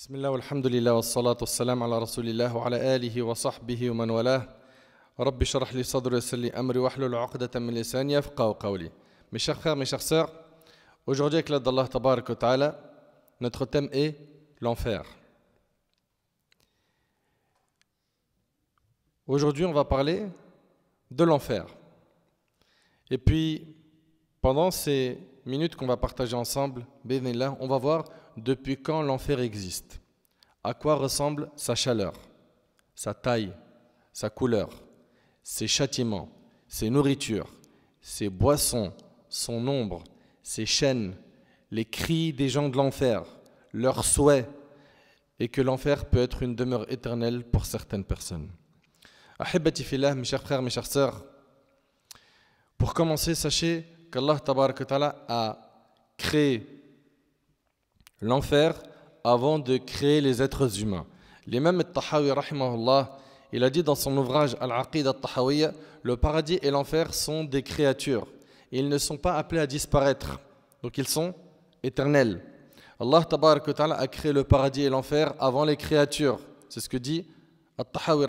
Bismillah wa alhamdulillah wa salatu wa salamu ala rasulillahi wa ala alihi wa sahbihi wa man walah Rabbi charah li sadr li amri wa ahlul uqdatan min lisani yafqa qawli Mes chers frères, mes chères sœurs, aujourd'hui avec l'aide d'Allah tabaraka wa ta'ala, notre thème est l'enfer. Aujourd'hui on va parler de l'enfer. Et puis pendant ces minutes qu'on va partager ensemble, bismillah, on va voir depuis quand l'enfer existe, à quoi ressemble sa chaleur, sa taille, sa couleur, ses châtiments, ses nourritures, ses boissons, son ombre, ses chaînes, les cris des gens de l'enfer, leurs souhaits, et que l'enfer peut être une demeure éternelle pour certaines personnes. Ahibati mes chers frères, mes chères sœurs, pour commencer, sachez qu'Allah a créé l'enfer avant de créer les êtres humains. L'imam al-Tahawi, il a dit dans son ouvrage Al-Aqid al Le paradis et l'enfer sont des créatures. ils ne sont pas appelés à disparaître. Donc ils sont éternels. Allah ta'ala a créé le paradis et l'enfer avant les créatures. C'est ce que dit Al-Tahawi.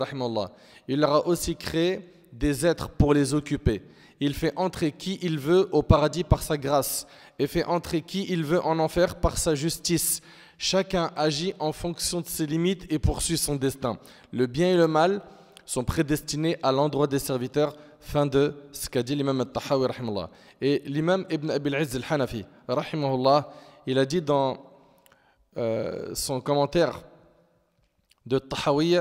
Il leur a aussi créé des êtres pour les occuper. Il fait entrer qui il veut au paradis par sa grâce et fait entrer qui il veut en enfer par sa justice. Chacun agit en fonction de ses limites et poursuit son destin. Le bien et le mal sont prédestinés à l'endroit des serviteurs. Fin de ce qu'a dit l'imam al-Tahawi. Et l'imam Ibn Abil Izz al-Hanafi, il a dit dans euh, son commentaire de Al-Tahawi,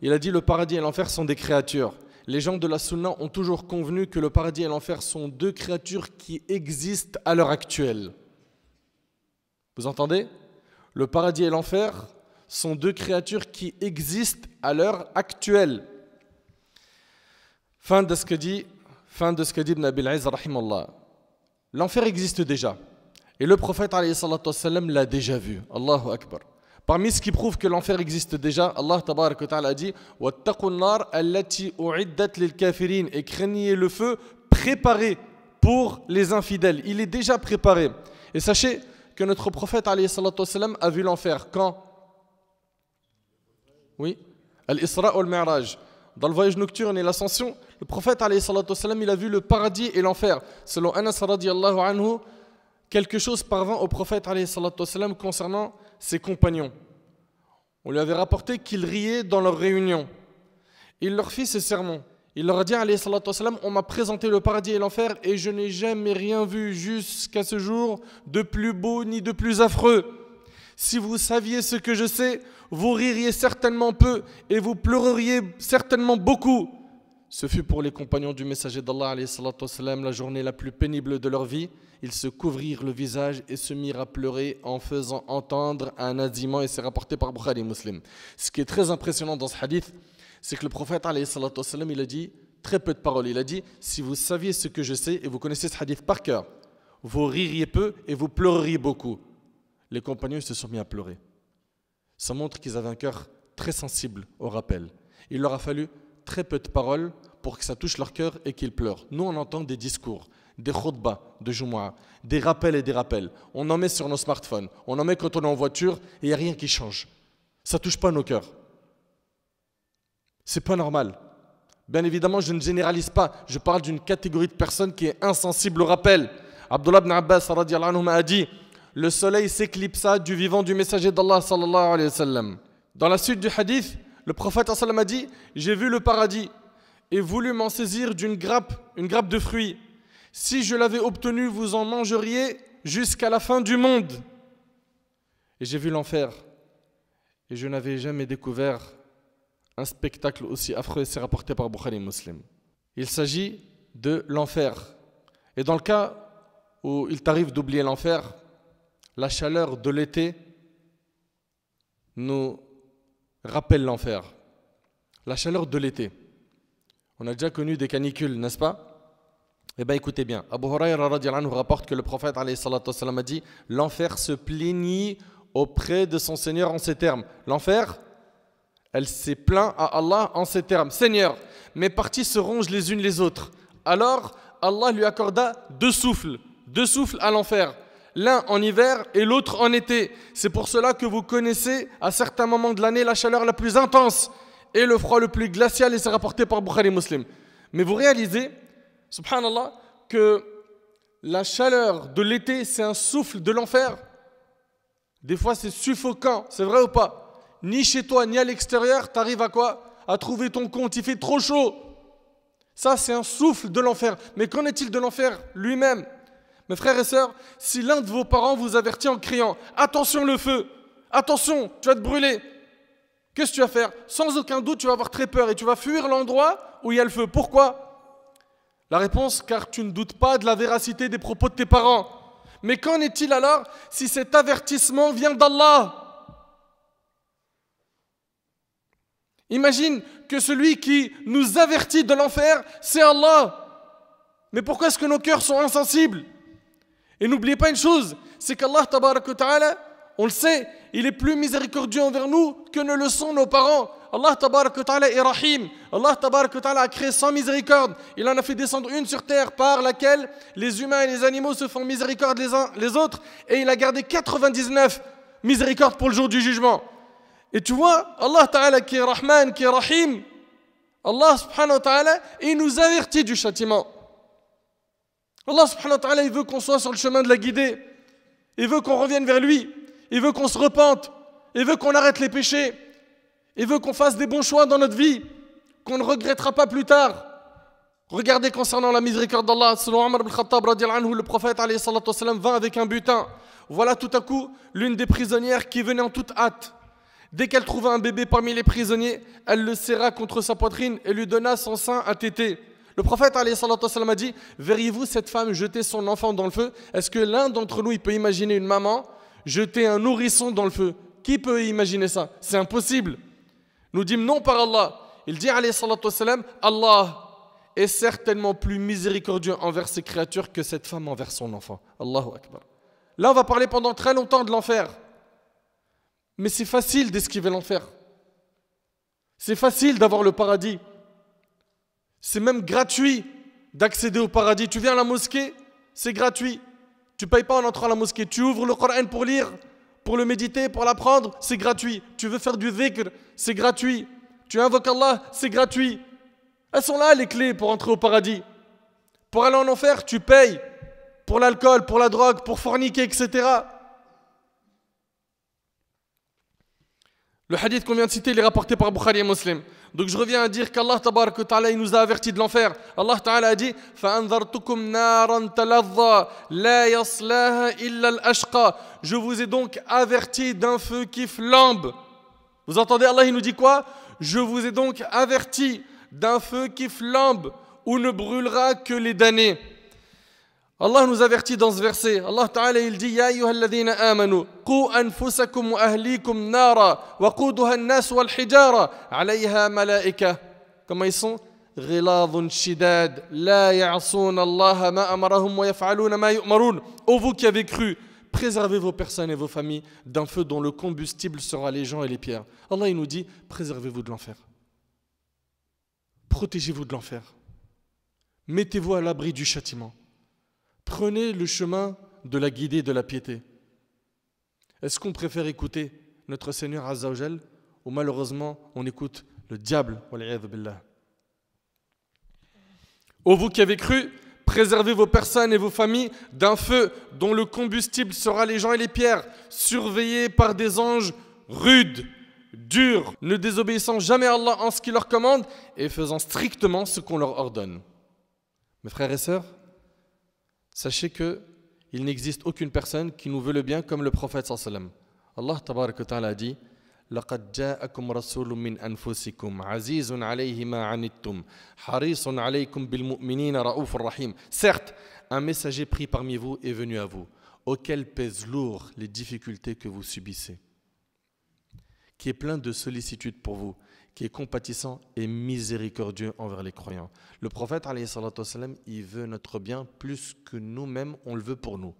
il a dit le paradis et l'enfer sont des créatures les gens de la Sunna ont toujours convenu que le paradis et l'enfer sont deux créatures qui existent à l'heure actuelle. Vous entendez Le paradis et l'enfer sont deux créatures qui existent à l'heure actuelle. Fin de ce que dit, fin de ce que dit Ibn L'enfer existe déjà. Et le prophète, l'a déjà vu. Allahu Akbar. Parmi ce qui prouve que l'enfer existe déjà, Allah ta'ala a dit et craignez le feu préparé pour les infidèles. Il est déjà préparé. Et sachez que notre prophète a vu l'enfer quand Oui, al-Isra al-Mi'raj. Dans le voyage nocturne et l'ascension, le prophète il a vu le paradis et l'enfer. Selon Anas quelque chose parvint au prophète والسلام, concernant ses compagnons. On lui avait rapporté qu'il riait dans leur réunion Il leur fit ce sermons. Il leur dit, alayhi salam, on m'a présenté le paradis et l'enfer et je n'ai jamais rien vu jusqu'à ce jour de plus beau ni de plus affreux. Si vous saviez ce que je sais, vous ririez certainement peu et vous pleureriez certainement beaucoup. Ce fut pour les compagnons du messager d'Allah la journée la plus pénible de leur vie. Ils se couvrirent le visage et se mirent à pleurer en faisant entendre un adiment et c'est rapporté par Bukhari et Muslim. Ce qui est très impressionnant dans ce hadith, c'est que le prophète il a dit très peu de paroles. Il a dit si vous saviez ce que je sais et vous connaissez ce hadith par cœur, vous ririez peu et vous pleureriez beaucoup. Les compagnons se sont mis à pleurer. Ça montre qu'ils avaient un cœur très sensible au rappel. Il leur a fallu très peu de paroles pour que ça touche leur cœur et qu'ils pleurent. Nous, on entend des discours, des khutbahs de Jumu'ah, des rappels et des rappels. On en met sur nos smartphones, on en met quand on est en voiture et il n'y a rien qui change. Ça touche pas nos cœurs. C'est pas normal. Bien évidemment, je ne généralise pas. Je parle d'une catégorie de personnes qui est insensible au rappel. Abdullah ibn Abbas a dit Le soleil s'éclipsa du vivant du messager d'Allah. Dans la suite du hadith, le prophète salam a dit J'ai vu le paradis et voulu m'en saisir d'une grappe, une grappe de fruits. Si je l'avais obtenu, vous en mangeriez jusqu'à la fin du monde. Et j'ai vu l'enfer et je n'avais jamais découvert un spectacle aussi affreux. C'est rapporté par Bukhari Muslim. Il s'agit de l'enfer. Et dans le cas où il t'arrive d'oublier l'enfer, la chaleur de l'été nous rappelle l'enfer. La chaleur de l'été. On a déjà connu des canicules, n'est-ce pas Eh bien écoutez bien, Abu Huraira nous rapporte que le prophète a dit « L'enfer se plaignit auprès de son Seigneur en ces termes. » L'enfer, elle s'est plaint à Allah en ces termes. « Seigneur, mes parties se rongent les unes les autres. » Alors, Allah lui accorda deux souffles, deux souffles à l'enfer l'un en hiver et l'autre en été. C'est pour cela que vous connaissez à certains moments de l'année la chaleur la plus intense et le froid le plus glacial et c'est rapporté par Bukhari Muslim. Mais vous réalisez, subhanallah, que la chaleur de l'été, c'est un souffle de l'enfer. Des fois, c'est suffocant, c'est vrai ou pas Ni chez toi, ni à l'extérieur, t'arrives à quoi À trouver ton compte, il fait trop chaud. Ça, c'est un souffle de l'enfer. Mais qu'en est-il de l'enfer lui-même mes frères et sœurs, si l'un de vos parents vous avertit en criant Attention le feu Attention, tu vas te brûler Qu'est-ce que tu vas faire Sans aucun doute, tu vas avoir très peur et tu vas fuir l'endroit où il y a le feu. Pourquoi La réponse, car tu ne doutes pas de la véracité des propos de tes parents. Mais qu'en est-il alors si cet avertissement vient d'Allah Imagine que celui qui nous avertit de l'enfer, c'est Allah. Mais pourquoi est-ce que nos cœurs sont insensibles et n'oubliez pas une chose, c'est qu'Allah, ta'ala, on le sait, il est plus miséricordieux envers nous que ne le sont nos parents. Allah ta'ala est rahim. Allah ta'ala a créé sans miséricorde. Il en a fait descendre une sur terre par laquelle les humains et les animaux se font miséricorde les uns les autres. Et il a gardé 99 miséricordes pour le jour du jugement. Et tu vois, Allah ta'ala qui est rahman, qui est rahim, Allah subhanahu ta'ala, il nous avertit du châtiment. Allah subhanahu wa ta'ala, il veut qu'on soit sur le chemin de la guidée. Il veut qu'on revienne vers lui. Il veut qu'on se repente. Il veut qu'on arrête les péchés. Il veut qu'on fasse des bons choix dans notre vie, qu'on ne regrettera pas plus tard. Regardez concernant la miséricorde d'Allah, selon ibn Khattab, le prophète vint avec un butin. Voilà tout à coup l'une des prisonnières qui venait en toute hâte. Dès qu'elle trouva un bébé parmi les prisonniers, elle le serra contre sa poitrine et lui donna son sein à téter. Le prophète a dit Verriez-vous cette femme jeter son enfant dans le feu Est-ce que l'un d'entre nous il peut imaginer une maman jeter un nourrisson dans le feu Qui peut imaginer ça C'est impossible. Nous disons non par Allah. Il dit Allah est certainement plus miséricordieux envers ses créatures que cette femme envers son enfant. Allahu Akbar. Là, on va parler pendant très longtemps de l'enfer. Mais c'est facile d'esquiver l'enfer. C'est facile d'avoir le paradis. C'est même gratuit d'accéder au paradis. Tu viens à la mosquée, c'est gratuit. Tu payes pas en entrant à la mosquée. Tu ouvres le Coran pour lire, pour le méditer, pour l'apprendre, c'est gratuit. Tu veux faire du dhikr, c'est gratuit. Tu invoques Allah, c'est gratuit. Elles sont là les clés pour entrer au paradis. Pour aller en enfer, tu payes. Pour l'alcool, pour la drogue, pour forniquer, etc. Le hadith qu'on vient de citer, il est rapporté par Bukhari et Muslim. Donc je reviens à dire qu'Allah ta'ala nous a averti de l'enfer. Allah ta'ala a dit Je vous ai donc averti d'un feu qui flambe. Vous entendez Allah il nous dit quoi Je vous ai donc averti d'un feu qui flambe où ne brûlera que les damnés. Allah nous avertit dans ce verset. Allah Ta'ala il dit Ya ayyuhalladhina amanu anfusakum wa nara wa an-nas wal hijara 'alayha Comment ils sont غلاظ Ô vous qui avez cru, préservez vos personnes et vos familles d'un feu dont le combustible sera les gens et les pierres. Allah il nous dit, préservez-vous de l'enfer. Protégez-vous de l'enfer. Mettez-vous à l'abri du châtiment. Prenez le chemin de la guidée de la piété. Est-ce qu'on préfère écouter notre Seigneur Azzawajal ou malheureusement on écoute le diable Ô vous qui avez cru, préservez vos personnes et vos familles d'un feu dont le combustible sera les gens et les pierres, surveillés par des anges rudes, durs, ne désobéissant jamais à Allah en ce qu'il leur commande et faisant strictement ce qu'on leur ordonne. Mes frères et sœurs, Sachez que il n'existe aucune personne qui nous veut le bien comme le prophète sallallahu Allah ta'ala a dit Certes, un messager pris parmi vous est venu à vous, auquel pèsent lourd les difficultés que vous subissez, qui est plein de sollicitude pour vous, qui est compatissant et miséricordieux envers les croyants. Le prophète, il veut notre bien plus que nous-mêmes, on le veut pour nous.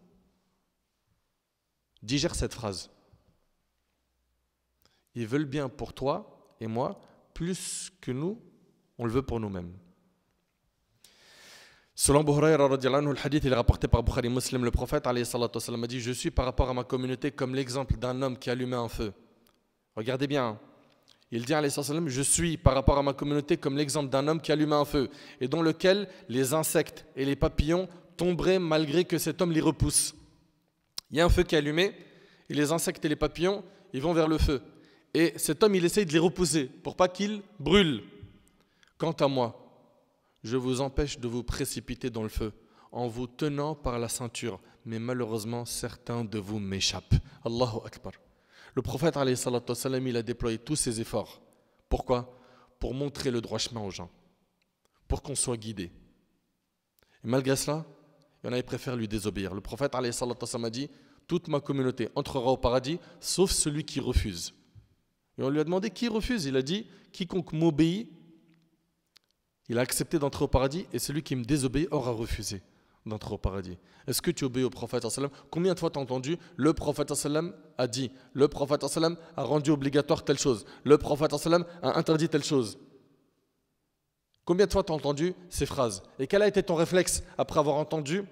Digère cette phrase. Il veut le bien pour toi et moi plus que nous, on le veut pour nous-mêmes. Selon Bouhraïr, le hadith est rapporté par Bukhari Muslim, le prophète a dit Je suis par rapport à ma communauté comme l'exemple d'un homme qui allumait un feu. Regardez bien, hein. Il dit, à je suis par rapport à ma communauté comme l'exemple d'un homme qui allume un feu et dans lequel les insectes et les papillons tomberaient malgré que cet homme les repousse. Il y a un feu qui est allumé et les insectes et les papillons, ils vont vers le feu. Et cet homme, il essaye de les repousser pour pas qu'ils brûlent. Quant à moi, je vous empêche de vous précipiter dans le feu en vous tenant par la ceinture. Mais malheureusement, certains de vous m'échappent. Allahu Akbar. Le prophète, il a déployé tous ses efforts. Pourquoi Pour montrer le droit chemin aux gens, pour qu'on soit guidé. Et malgré cela, il y en a qui préfèrent lui désobéir. Le prophète a dit Toute ma communauté entrera au paradis, sauf celui qui refuse. Et on lui a demandé qui refuse. Il a dit Quiconque m'obéit, il a accepté d'entrer au paradis, et celui qui me désobéit aura refusé d'entrer au paradis Est-ce que tu obéis au prophète Combien de fois t'as entendu le prophète a dit, le prophète a rendu obligatoire telle chose, le prophète a interdit telle chose Combien de fois t'as entendu ces phrases Et quel a été ton réflexe après avoir entendu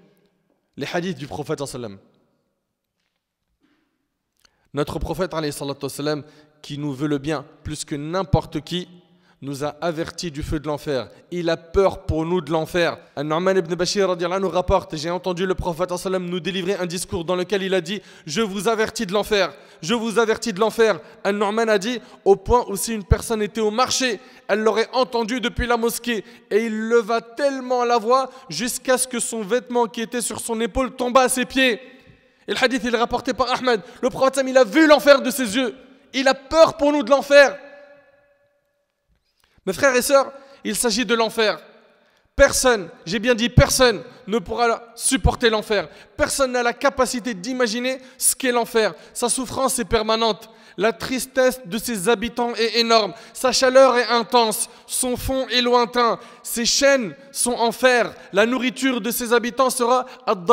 les hadiths du prophète Notre prophète qui nous veut le bien plus que n'importe qui, nous a avertis du feu de l'enfer. Il a peur pour nous de l'enfer. al numan ibn Bashir nous rapporte J'ai entendu le prophète nous délivrer un discours dans lequel il a dit Je vous avertis de l'enfer. Je vous avertis de l'enfer. al numan a dit Au point où si une personne était au marché, elle l'aurait entendu depuis la mosquée. Et il leva tellement la voix jusqu'à ce que son vêtement qui était sur son épaule tomba à ses pieds. Et le hadith, il est rapporté par Ahmed. Le prophète, il a vu l'enfer de ses yeux. Il a peur pour nous de l'enfer. Mes frères et sœurs, il s'agit de l'enfer. Personne, j'ai bien dit personne, ne pourra supporter l'enfer. Personne n'a la capacité d'imaginer ce qu'est l'enfer. Sa souffrance est permanente. La tristesse de ses habitants est énorme. Sa chaleur est intense. Son fond est lointain. Ses chaînes sont en fer. La nourriture de ses habitants sera ad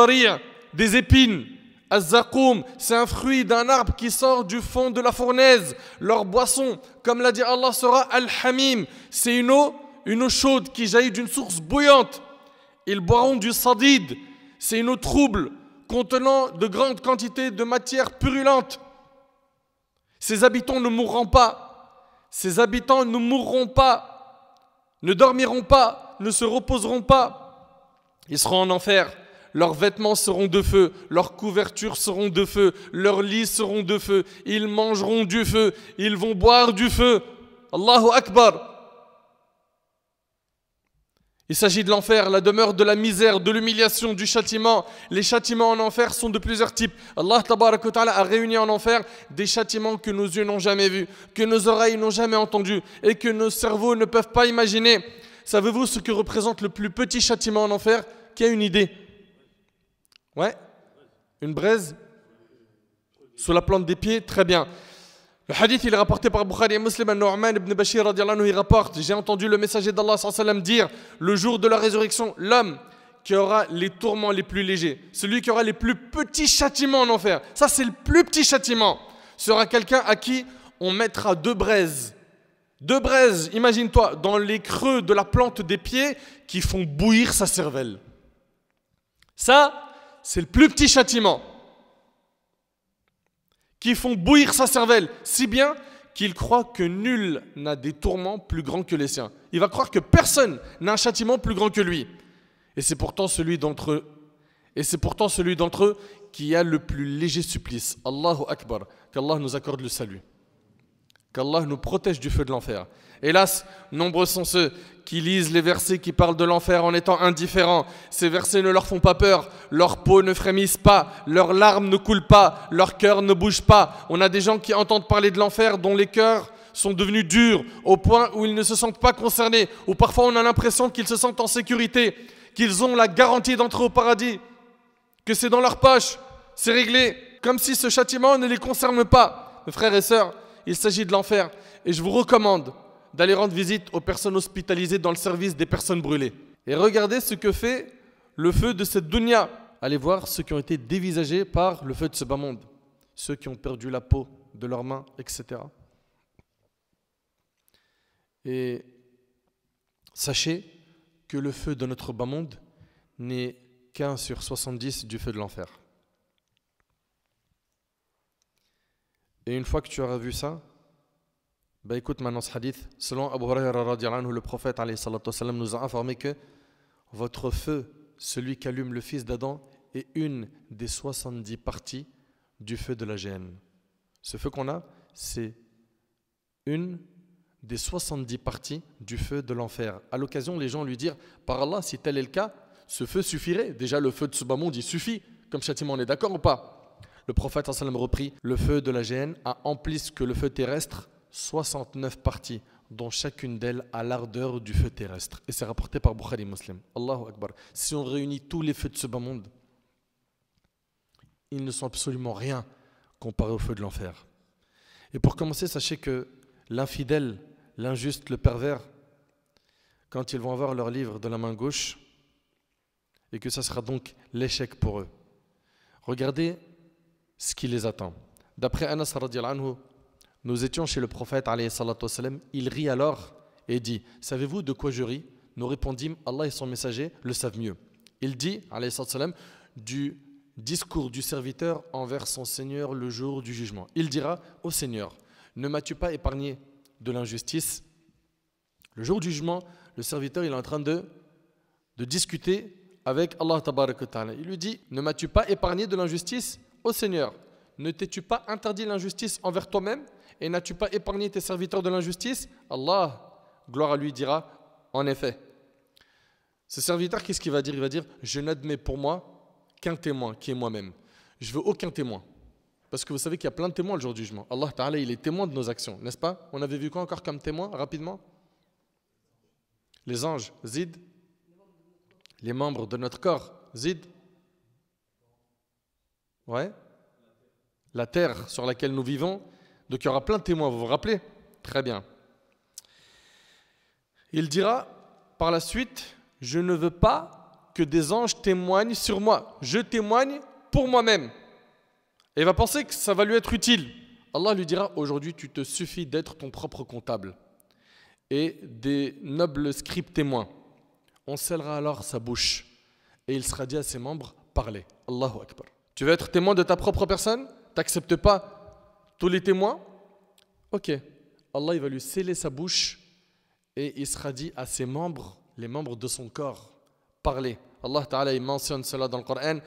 des épines. Azakum, c'est un fruit d'un arbre qui sort du fond de la fournaise. Leur boisson, comme l'a dit Allah, sera Al-Hamim. C'est une eau, une eau chaude qui jaillit d'une source bouillante. Ils boiront du sadid. C'est une eau trouble, contenant de grandes quantités de matière purulente. Ses habitants ne mourront pas. Ses habitants ne mourront pas. Ne dormiront pas. Ne se reposeront pas. Ils seront en enfer leurs vêtements seront de feu, leurs couvertures seront de feu, leurs lits seront de feu, ils mangeront du feu, ils vont boire du feu. Allahu Akbar. Il s'agit de l'enfer, la demeure de la misère, de l'humiliation, du châtiment. Les châtiments en enfer sont de plusieurs types. Allah a réuni en enfer des châtiments que nos yeux n'ont jamais vus, que nos oreilles n'ont jamais entendus et que nos cerveaux ne peuvent pas imaginer. Savez-vous ce que représente le plus petit châtiment en enfer Qui a une idée Ouais Une braise Sous la plante des pieds Très bien. Le hadith, il est rapporté par Bukhari et Muslim, Nu'man ibn Bashir, il rapporte, j'ai entendu le messager d'Allah dire, le jour de la résurrection, l'homme qui aura les tourments les plus légers, celui qui aura les plus petits châtiments en enfer, ça c'est le plus petit châtiment, sera quelqu'un à qui on mettra deux braises. Deux braises, imagine-toi, dans les creux de la plante des pieds qui font bouillir sa cervelle. Ça, c'est le plus petit châtiment qui font bouillir sa cervelle, si bien qu'il croit que nul n'a des tourments plus grands que les siens. Il va croire que personne n'a un châtiment plus grand que lui. Et c'est pourtant celui d'entre eux, et c'est pourtant celui d'entre eux qui a le plus léger supplice. Allahu Akbar, qu'Allah nous accorde le salut. Allah nous protège du feu de l'enfer. Hélas, nombreux sont ceux qui lisent les versets qui parlent de l'enfer en étant indifférents. Ces versets ne leur font pas peur, leur peau ne frémissent pas, leurs larmes ne coulent pas, leur cœur ne bouge pas. On a des gens qui entendent parler de l'enfer dont les cœurs sont devenus durs au point où ils ne se sentent pas concernés, ou parfois on a l'impression qu'ils se sentent en sécurité, qu'ils ont la garantie d'entrer au paradis, que c'est dans leur poche, c'est réglé, comme si ce châtiment ne les concerne pas. Mes frères et sœurs, il s'agit de l'enfer. Et je vous recommande d'aller rendre visite aux personnes hospitalisées dans le service des personnes brûlées. Et regardez ce que fait le feu de cette dunya. Allez voir ceux qui ont été dévisagés par le feu de ce bas monde. Ceux qui ont perdu la peau de leurs mains, etc. Et sachez que le feu de notre bas monde n'est qu'un sur 70 du feu de l'enfer. Et une fois que tu auras vu ça, ben écoute maintenant ce hadith. Selon Abu anhu, le prophète nous a informé que votre feu, celui qu'allume le fils d'Adam, est une des 70 parties du feu de la gêne. Ce feu qu'on a, c'est une des 70 parties du feu de l'enfer. À l'occasion, les gens lui dirent Par Allah, si tel est le cas, ce feu suffirait. Déjà, le feu de ce bas monde, il suffit. Comme châtiment, on est d'accord ou pas le prophète sallam reprit Le feu de la géhenne a en plus que le feu terrestre 69 parties, dont chacune d'elles a l'ardeur du feu terrestre. Et c'est rapporté par Bukhari Muslim. Allahu Akbar. Si on réunit tous les feux de ce bas monde, ils ne sont absolument rien comparés au feu de l'enfer. Et pour commencer, sachez que l'infidèle, l'injuste, le pervers, quand ils vont avoir leur livre de la main gauche, et que ça sera donc l'échec pour eux. Regardez ce qui les attend. D'après Anas anhu, nous étions chez le prophète il rit alors et dit Savez-vous de quoi je ris Nous répondîmes Allah et son messager le savent mieux. Il dit wasallam, du discours du serviteur envers son Seigneur le jour du jugement. Il dira au Seigneur, ne m'as-tu pas épargné de l'injustice Le jour du jugement, le serviteur est en train de, de discuter avec Allah. Il lui dit Ne m'as-tu pas épargné de l'injustice Ô Seigneur, ne t'es-tu pas interdit l'injustice envers toi-même et n'as-tu pas épargné tes serviteurs de l'injustice Allah, gloire à lui, dira En effet. Ce serviteur, qu'est-ce qu'il va dire Il va dire Je n'admets pour moi qu'un témoin, qui est moi-même. Je veux aucun témoin. Parce que vous savez qu'il y a plein de témoins le jour du jugement. Allah Ta'ala, il est témoin de nos actions, n'est-ce pas On avait vu quoi encore comme témoin, rapidement Les anges, Zid. Les membres de notre corps, Zid. Ouais. La terre sur laquelle nous vivons. Donc il y aura plein de témoins, vous vous rappelez Très bien. Il dira par la suite, je ne veux pas que des anges témoignent sur moi. Je témoigne pour moi-même. Et il va penser que ça va lui être utile. Allah lui dira, aujourd'hui tu te suffis d'être ton propre comptable et des nobles scribes témoins. On scellera alors sa bouche et il sera dit à ses membres, parlez. Allahu Akbar. Tu veux être témoin de ta propre personne T'acceptes pas tous les témoins Ok. Allah, il va lui sceller sa bouche et il sera dit à ses membres, les membres de son corps, Parlez Allah Ta'ala, mentionne cela dans le Coran.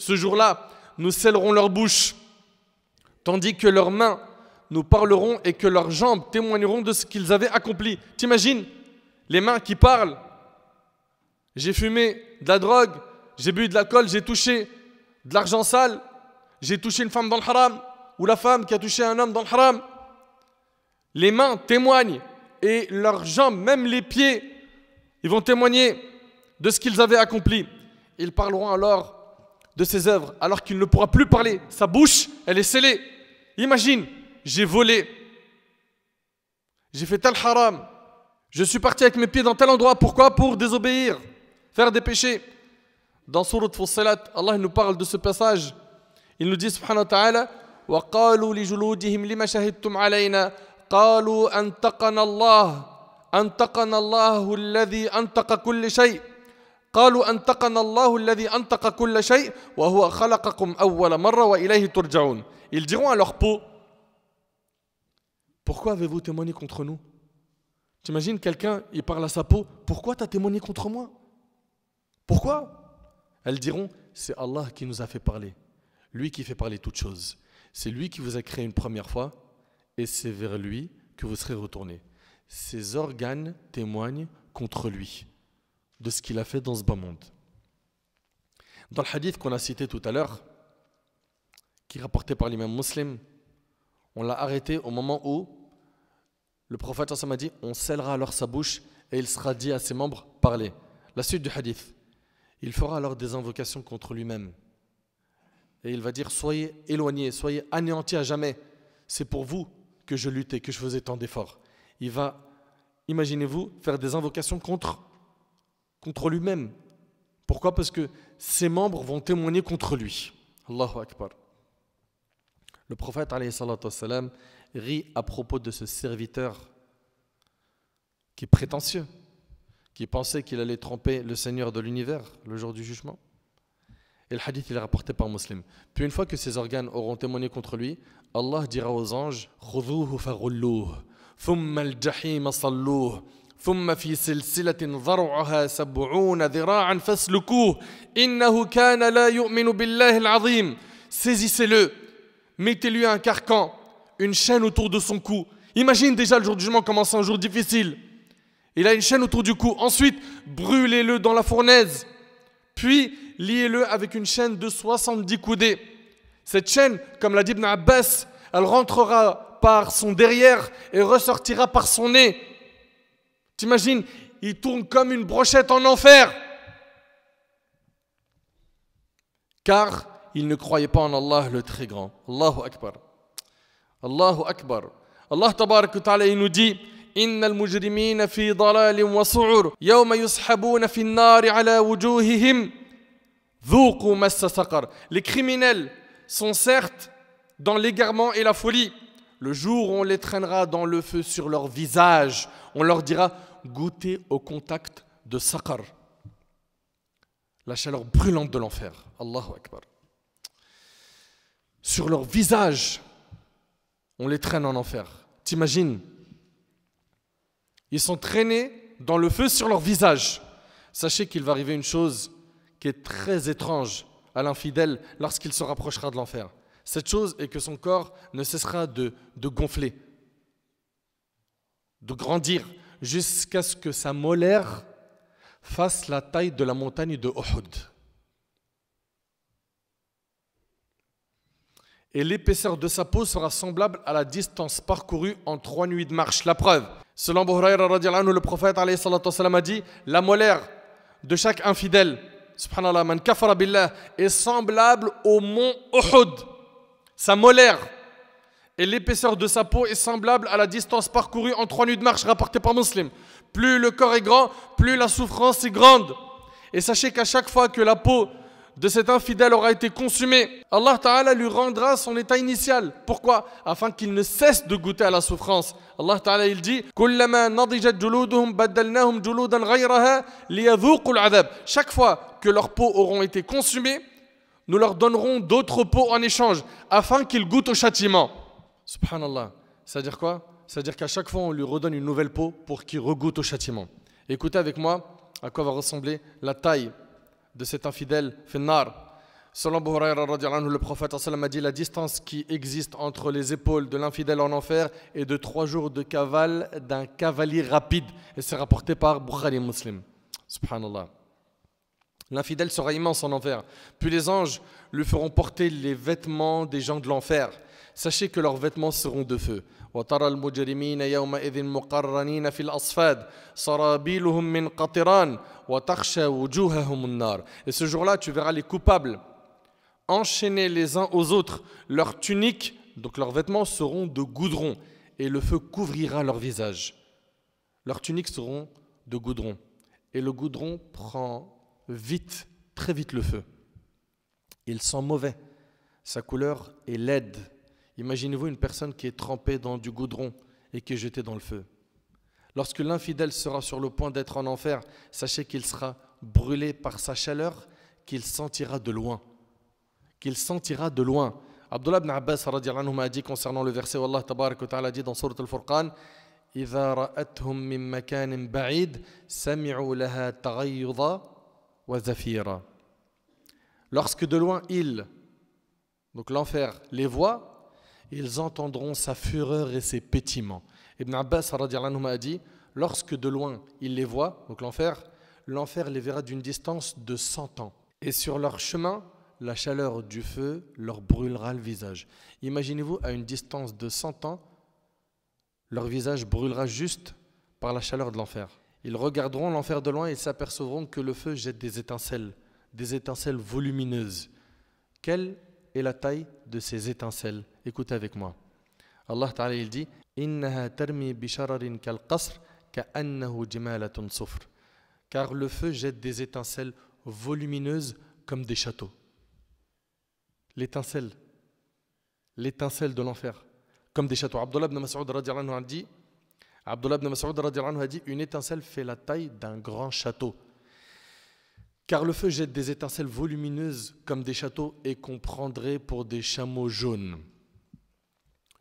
Ce jour-là, nous scellerons leur bouche, tandis que leurs mains nous parleront et que leurs jambes témoigneront de ce qu'ils avaient accompli. T'imagines les mains qui parlent. J'ai fumé de la drogue, j'ai bu de l'alcool, j'ai touché de l'argent sale, j'ai touché une femme dans le haram, ou la femme qui a touché un homme dans le haram. Les mains témoignent, et leurs jambes, même les pieds, ils vont témoigner de ce qu'ils avaient accompli. Ils parleront alors de ses œuvres, alors qu'il ne pourra plus parler. Sa bouche, elle est scellée. Imagine, j'ai volé, j'ai fait tel haram, je suis parti avec mes pieds dans tel endroit. Pourquoi Pour désobéir, faire des péchés. Dans Surat Fussilat, Allah nous parle de ce passage. Il nous dit, subhanahu wa ta'ala, وقالوا لجلودهم لما شهدتم علينا قالوا أنتقنا الله أنتقنا الله الذي أنتق كل شيء قالوا أنتقنا الله الذي أنتق كل شيء وهو خلقكم أول مرة وإليه ترجعون Ils diront à leur peau Pourquoi avez-vous témoigné contre nous T'imagines quelqu'un, il parle à sa peau, pourquoi t'as témoigné contre moi Pourquoi Elles diront, c'est Allah qui nous a fait parler, lui qui fait parler toutes choses. C'est lui qui vous a créé une première fois et c'est vers lui que vous serez retournés. Ses organes témoignent contre lui de ce qu'il a fait dans ce bas monde. Dans le hadith qu'on a cité tout à l'heure, qui est rapporté par l'imam musulman on l'a arrêté au moment où le prophète a dit On scellera alors sa bouche et il sera dit à ses membres Parlez. La suite du hadith Il fera alors des invocations contre lui-même. Et il va dire Soyez éloignés, soyez anéantis à jamais. C'est pour vous que je luttais, que je faisais tant d'efforts. Il va, imaginez-vous, faire des invocations contre, contre lui-même. Pourquoi Parce que ses membres vont témoigner contre lui. Allahu Akbar. Le prophète, alayhi rit à propos de ce serviteur qui est prétentieux, qui pensait qu'il allait tromper le Seigneur de l'univers le jour du jugement. Et le hadith, il est rapporté par un musulman. Puis une fois que ses organes auront témoigné contre lui, Allah dira aux anges, Saisissez-le, mettez-lui un carcan, une chaîne autour de son cou. Imagine déjà le jour du jugement commence un jour difficile. Il a une chaîne autour du cou. Ensuite, brûlez-le dans la fournaise. Puis, liez-le avec une chaîne de 70 coudées. Cette chaîne, comme l'a dit Ibn Abbas, elle rentrera par son derrière et ressortira par son nez. T'imagines, il tourne comme une brochette en enfer. Car il ne croyait pas en Allah le très grand. Allahu Akbar. Allahu Akbar. Allah tabarak wa ta'ala, nous dit إن المجرمين في ضلال وسعر يوم يسحبون في النار على وجوههم ذوقوا مس سقر Les criminels sont certes dans l'égarement et la folie. Le jour où on les traînera dans le feu sur leur visage, on leur dira goûtez au contact de Saqar. La chaleur brûlante de l'enfer. Allahu Akbar. Sur leur visage, on les traîne en enfer. T'imagines Ils sont traînés dans le feu sur leur visage. Sachez qu'il va arriver une chose qui est très étrange à l'infidèle lorsqu'il se rapprochera de l'enfer. Cette chose est que son corps ne cessera de, gonfler, de grandir, jusqu'à ce que sa molaire fasse la taille de la montagne de Ohud. et l'épaisseur de sa peau sera semblable à la distance parcourue en trois nuits de marche. La preuve, selon anhu, le prophète a dit La molaire de chaque infidèle, subhanallah, man kafara est semblable au mont Uhud. Sa molaire et l'épaisseur de sa peau est semblable à la distance parcourue en trois nuits de marche, rapportée par Muslim. Plus le corps est grand, plus la souffrance est grande. Et sachez qu'à chaque fois que la peau de cet infidèle aura été consumé. Allah Ta'ala lui rendra son état initial. Pourquoi Afin qu'il ne cesse de goûter à la souffrance. Allah Ta'ala il dit Chaque fois que leurs peaux auront été consumées, nous leur donnerons d'autres peaux en échange, afin qu'ils goûtent au châtiment. Subhanallah. C'est-à-dire quoi C'est-à-dire qu'à chaque fois, on lui redonne une nouvelle peau pour qu'il regoute au châtiment. Écoutez avec moi à quoi va ressembler la taille de cet infidèle, Finnar. Selon le prophète a dit la distance qui existe entre les épaules de l'infidèle en enfer est de trois jours de cavale d'un cavalier rapide. Et c'est rapporté par Bukhari Muslim. Subhanallah. L'infidèle sera immense en enfer. Puis les anges lui feront porter les vêtements des gens de l'enfer. Sachez que leurs vêtements seront de feu. Et ce jour-là, tu verras les coupables enchaînés les uns aux autres. Leurs tuniques, donc leurs vêtements, seront de goudron et le feu couvrira leur visage. Leurs tuniques seront de goudron et le goudron prend vite, très vite le feu. Il sent mauvais. Sa couleur est laide Imaginez-vous une personne qui est trempée dans du goudron et qui est jetée dans le feu. Lorsque l'infidèle sera sur le point d'être en enfer, sachez qu'il sera brûlé par sa chaleur, qu'il sentira de loin. Qu'il sentira de loin. Abdullah ibn Abbas a dit concernant le verset où Allah ta'ala dit dans Surah al-Furqan Lorsque de loin il donc l'enfer, les voit, ils entendront sa fureur et ses pétiments. Ibn Abbas a dit Lorsque de loin ils les voient, donc l'enfer, l'enfer les verra d'une distance de 100 ans. Et sur leur chemin, la chaleur du feu leur brûlera le visage. Imaginez-vous, à une distance de 100 ans, leur visage brûlera juste par la chaleur de l'enfer. Ils regarderont l'enfer de loin et s'apercevront que le feu jette des étincelles, des étincelles volumineuses. Quelle et la taille de ses étincelles. Écoutez avec moi. Allah Ta'ala il dit Car le feu jette des étincelles volumineuses comme des châteaux. L'étincelle, l'étincelle de l'enfer, comme des châteaux. Abdullah ibn Mas'ud a dit Abdullah ibn Mas'ud a dit Une étincelle fait la taille d'un grand château. Car le feu jette des étincelles volumineuses comme des châteaux et qu'on prendrait pour des chameaux jaunes.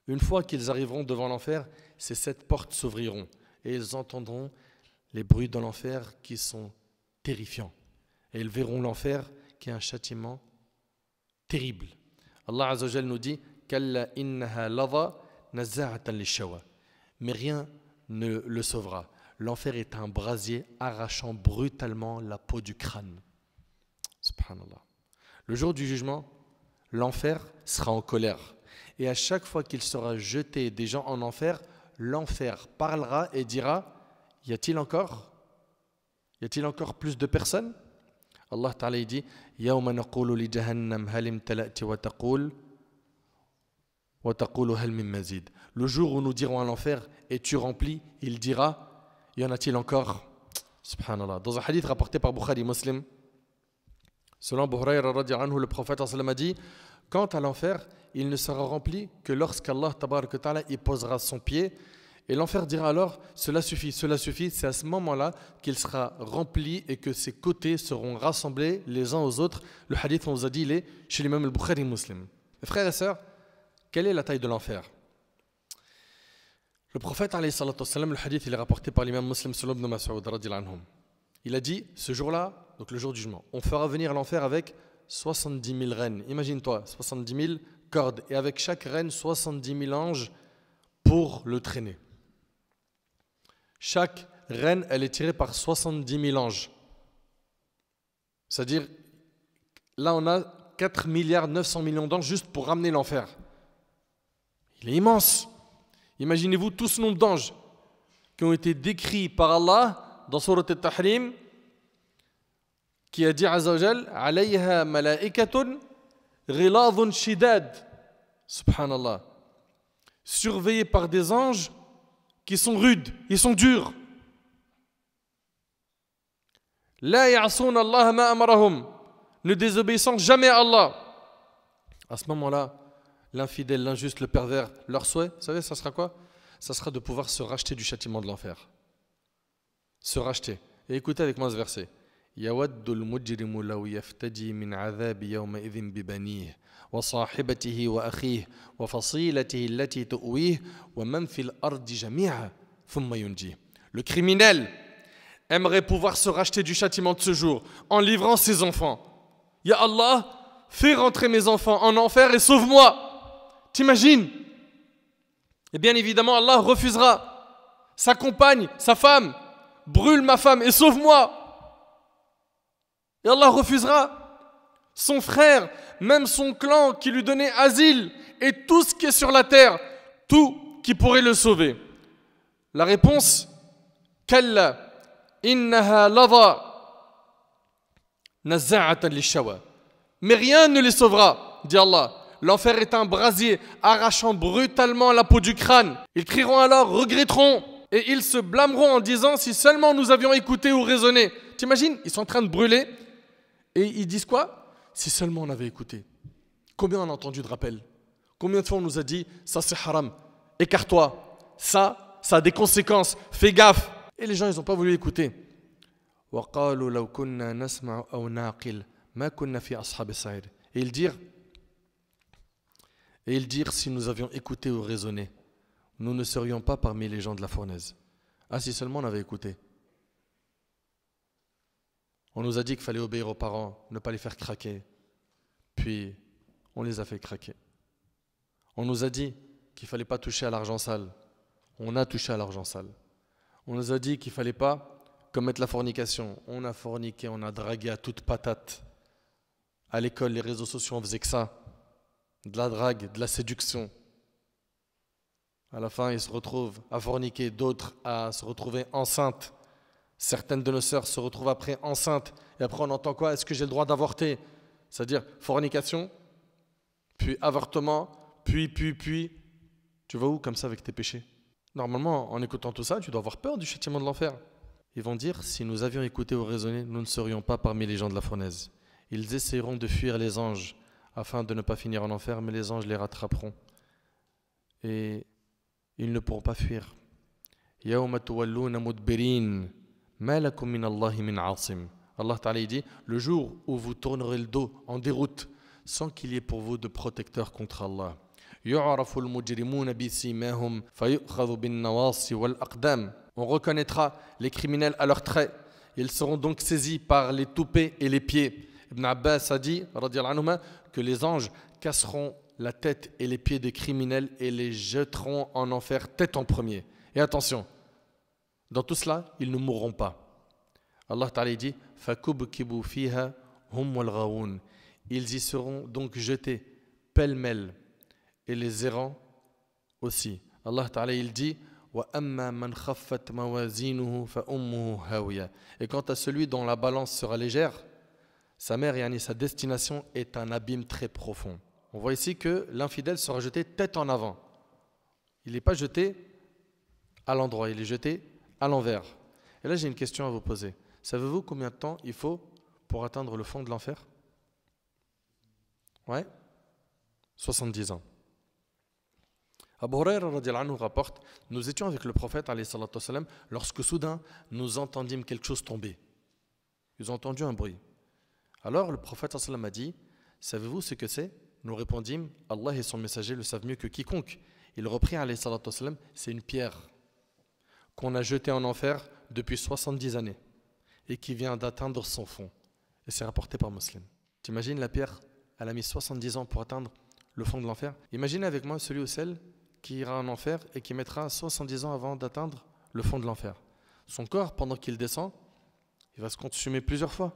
Une fois qu'ils arriveront devant l'enfer, ces sept portes s'ouvriront et ils entendront les bruits dans l'enfer qui sont terrifiants. Et ils verront l'enfer qui est un châtiment terrible. Allah nous dit Mais rien ne le sauvera l'enfer est un brasier arrachant brutalement la peau du crâne. Le jour du jugement, l'enfer sera en colère. Et à chaque fois qu'il sera jeté des gens en enfer, l'enfer parlera et dira Y a-t-il encore Y a-t-il encore plus de personnes Allah Ta'ala dit Le jour où nous dirons à l'enfer Es-tu rempli Il dira y en a-t-il encore Subhanallah. Dans un hadith rapporté par Bukhari Muslim, selon Bukhari, anhu, le prophète a dit Quant à l'enfer, il ne sera rempli que lorsqu'Allah y posera son pied. Et l'enfer dira alors Cela suffit, cela suffit. C'est à ce moment-là qu'il sera rempli et que ses côtés seront rassemblés les uns aux autres. Le hadith, on vous a dit, il est chez lui-même le bukhari Muslim. Frères et sœurs, quelle est la taille de l'enfer le prophète, le hadith, il est rapporté par l'imam muslim il a dit ce jour-là, donc le jour du jugement, on fera venir l'enfer avec 70 000 reines. Imagine-toi, 70 000 cordes, et avec chaque reine, 70 000 anges pour le traîner. Chaque reine, elle est tirée par 70 000 anges. C'est-à-dire, là, on a 4 milliards 900 millions d'anges juste pour ramener l'enfer. Il est immense. Imaginez-vous tout ce nombre d'anges qui ont été décrits par Allah dans Surah al-Tahrim, qui a dit Azzawajal, Alayha malaikatun ghiladun shidad. Subhanallah. Surveillés par des anges qui sont rudes, ils sont durs. La ya'sun Allah ma amarahum. Ne désobéissant jamais à Allah. À ce moment-là, l'infidèle, l'injuste, le pervers, leur souhait, savez, ça sera quoi Ça sera de pouvoir se racheter du châtiment de l'enfer. Se racheter. Et écoutez avec moi ce verset. Le criminel aimerait pouvoir se racheter du châtiment de ce jour en livrant ses enfants. Ya Allah, fais rentrer mes enfants en enfer et sauve-moi. T'imagines Et bien évidemment, Allah refusera. Sa compagne, sa femme, brûle ma femme et sauve-moi. Et Allah refusera. Son frère, même son clan qui lui donnait asile et tout ce qui est sur la terre, tout qui pourrait le sauver. La réponse Kalla, innaha lava, al Mais rien ne les sauvera, dit Allah l'enfer est un brasier arrachant brutalement la peau du crâne. Ils crieront alors, regretteront, et ils se blâmeront en disant si seulement nous avions écouté ou raisonné. T'imagines, ils sont en train de brûler, et ils disent quoi Si seulement on avait écouté. Combien on a entendu de rappels Combien de fois on nous a dit ça c'est haram, écarte-toi, ça, ça a des conséquences, fais gaffe. Et les gens, ils n'ont pas voulu écouter. Et ils dirent et ils dirent si nous avions écouté ou raisonné, nous ne serions pas parmi les gens de la fournaise. Ah, si seulement on avait écouté. On nous a dit qu'il fallait obéir aux parents, ne pas les faire craquer. Puis, on les a fait craquer. On nous a dit qu'il fallait pas toucher à l'argent sale. On a touché à l'argent sale. On nous a dit qu'il fallait pas commettre la fornication. On a forniqué, on a dragué à toute patate. À l'école, les réseaux sociaux, on faisait que ça de la drague, de la séduction. À la fin, ils se retrouvent à forniquer, d'autres à se retrouver enceintes. Certaines de nos sœurs se retrouvent après enceintes. Et après, on entend quoi Est-ce que j'ai le droit d'avorter C'est-à-dire fornication, puis avortement, puis, puis, puis. Tu vas où comme ça avec tes péchés Normalement, en écoutant tout ça, tu dois avoir peur du châtiment de l'enfer. Ils vont dire, si nous avions écouté ou raisonné, nous ne serions pas parmi les gens de la fournaise. Ils essaieront de fuir les anges afin de ne pas finir en enfer, mais les anges les rattraperont et ils ne pourront pas fuir. Allah dit le jour où vous tournerez le dos en déroute sans qu'il y ait pour vous de protecteur contre Allah. On reconnaîtra les criminels à leurs traits. Ils seront donc saisis par les toupets et les pieds. Ibn Abbas a dit, que les anges casseront la tête et les pieds des criminels et les jetteront en enfer tête en premier. Et attention, dans tout cela, ils ne mourront pas. Allah Ta'ala dit hum Ils y seront donc jetés pêle-mêle et les errants aussi. Allah Ta'ala il dit et quant à celui dont la balance sera légère, sa mère, yani sa destination est un abîme très profond. On voit ici que l'infidèle sera jeté tête en avant. Il n'est pas jeté à l'endroit, il est jeté à l'envers. Et là, j'ai une question à vous poser. Savez-vous combien de temps il faut pour atteindre le fond de l'enfer Ouais 70 ans. Abu nous rapporte Nous étions avec le prophète lorsque soudain nous entendîmes quelque chose tomber. Ils ont entendu un bruit. Alors le prophète a dit Savez-vous ce que c'est Nous répondîmes Allah et son messager le savent mieux que quiconque. Il reprit C'est une pierre qu'on a jetée en enfer depuis 70 années et qui vient d'atteindre son fond. Et c'est rapporté par Muslim. T'imagines la pierre Elle a mis 70 ans pour atteindre le fond de l'enfer. Imagine avec moi celui ou celle qui ira en enfer et qui mettra 70 ans avant d'atteindre le fond de l'enfer. Son corps, pendant qu'il descend, il va se consumer plusieurs fois.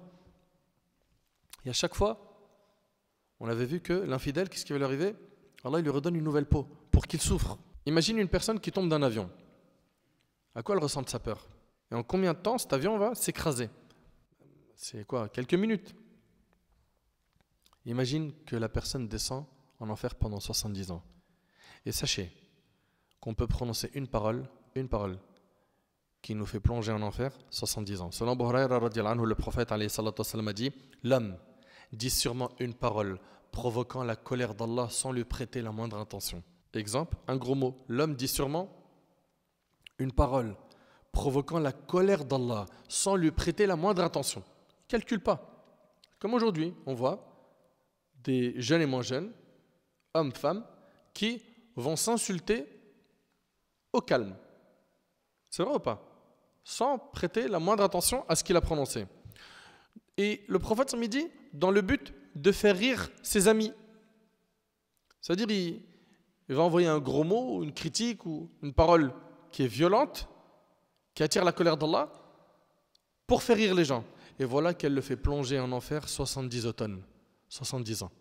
Et à chaque fois, on avait vu que l'infidèle, qu'est-ce qui va lui arriver Allah il lui redonne une nouvelle peau pour qu'il souffre. Imagine une personne qui tombe d'un avion. À quoi elle ressent sa peur Et en combien de temps cet avion va s'écraser C'est quoi Quelques minutes. Imagine que la personne descend en enfer pendant 70 ans. Et sachez qu'on peut prononcer une parole, une parole, qui nous fait plonger en enfer 70 ans. Selon où le prophète a dit L'homme dit sûrement une parole, provoquant la colère d'Allah sans lui prêter la moindre intention. Exemple, un gros mot. L'homme dit sûrement une parole, provoquant la colère d'Allah sans lui prêter la moindre intention. Calcule pas. Comme aujourd'hui, on voit des jeunes et moins jeunes, hommes, femmes, qui vont s'insulter au calme. C'est vrai ou pas Sans prêter la moindre attention à ce qu'il a prononcé. Et le prophète me dit dans le but de faire rire ses amis. C'est-à-dire, il, va envoyer un gros mot, une critique ou une parole qui est violente, qui attire la colère d'Allah, pour faire rire les gens. Et voilà qu'elle le fait plonger en enfer 70 automnes, 70 ans.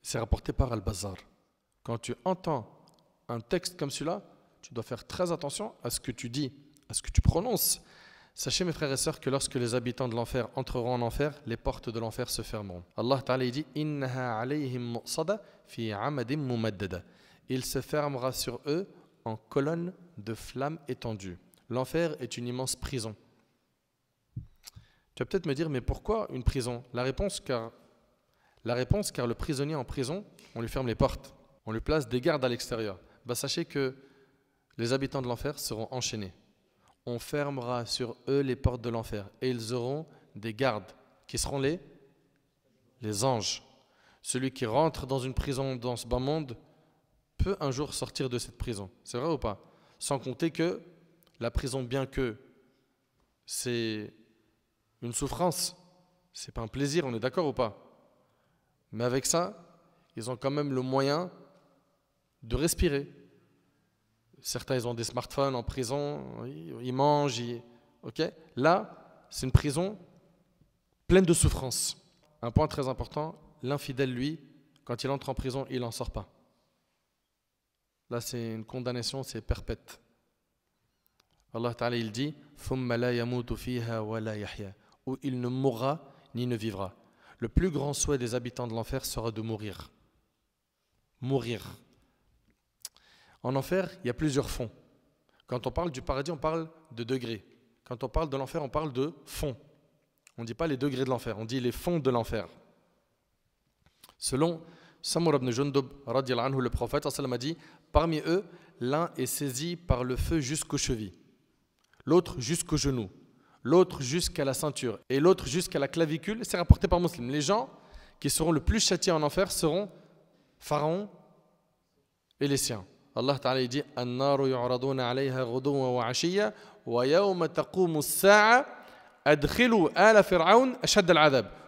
C'est rapporté par Al-Bazar. Quand tu entends un texte comme celui-là, tu dois faire très attention à ce que tu dis, à ce que tu prononces, Sachez, mes frères et sœurs, que lorsque les habitants de l'enfer entreront en enfer, les portes de l'enfer se fermeront. Allah Ta'ala dit fi Il se fermera sur eux en colonne de flammes étendues. L'enfer est une immense prison. Tu vas peut-être me dire Mais pourquoi une prison La réponse, car. La réponse, car le prisonnier en prison, on lui ferme les portes, on lui place des gardes à l'extérieur. Bah, sachez que les habitants de l'enfer seront enchaînés on fermera sur eux les portes de l'enfer et ils auront des gardes qui seront les les anges. Celui qui rentre dans une prison dans ce bas monde peut un jour sortir de cette prison. C'est vrai ou pas Sans compter que la prison, bien que c'est une souffrance, c'est pas un plaisir, on est d'accord ou pas Mais avec ça, ils ont quand même le moyen de respirer, certains ils ont des smartphones en prison, ils mangent, ok. Là, c'est une prison pleine de souffrance. Un point très important, l'infidèle lui, quand il entre en prison, il n'en sort pas. Là, c'est une condamnation, c'est perpète. Allah Ta'ala, il dit Ou il ne mourra ni ne vivra. Le plus grand souhait des habitants de l'enfer sera de mourir. Mourir. En enfer, il y a plusieurs fonds. Quand on parle du paradis, on parle de degrés. Quand on parle de l'enfer, on parle de fonds. On ne dit pas les degrés de l'enfer, on dit les fonds de l'enfer. Selon Samur ibn Jundub, le prophète a dit Parmi eux, l'un est saisi par le feu jusqu'aux chevilles, l'autre jusqu'aux genoux, l'autre jusqu'à la ceinture et l'autre jusqu'à la clavicule. C'est rapporté par Muslim. Les gens qui seront le plus châtiés en enfer seront Pharaon et les siens. Allah Ta'ala dit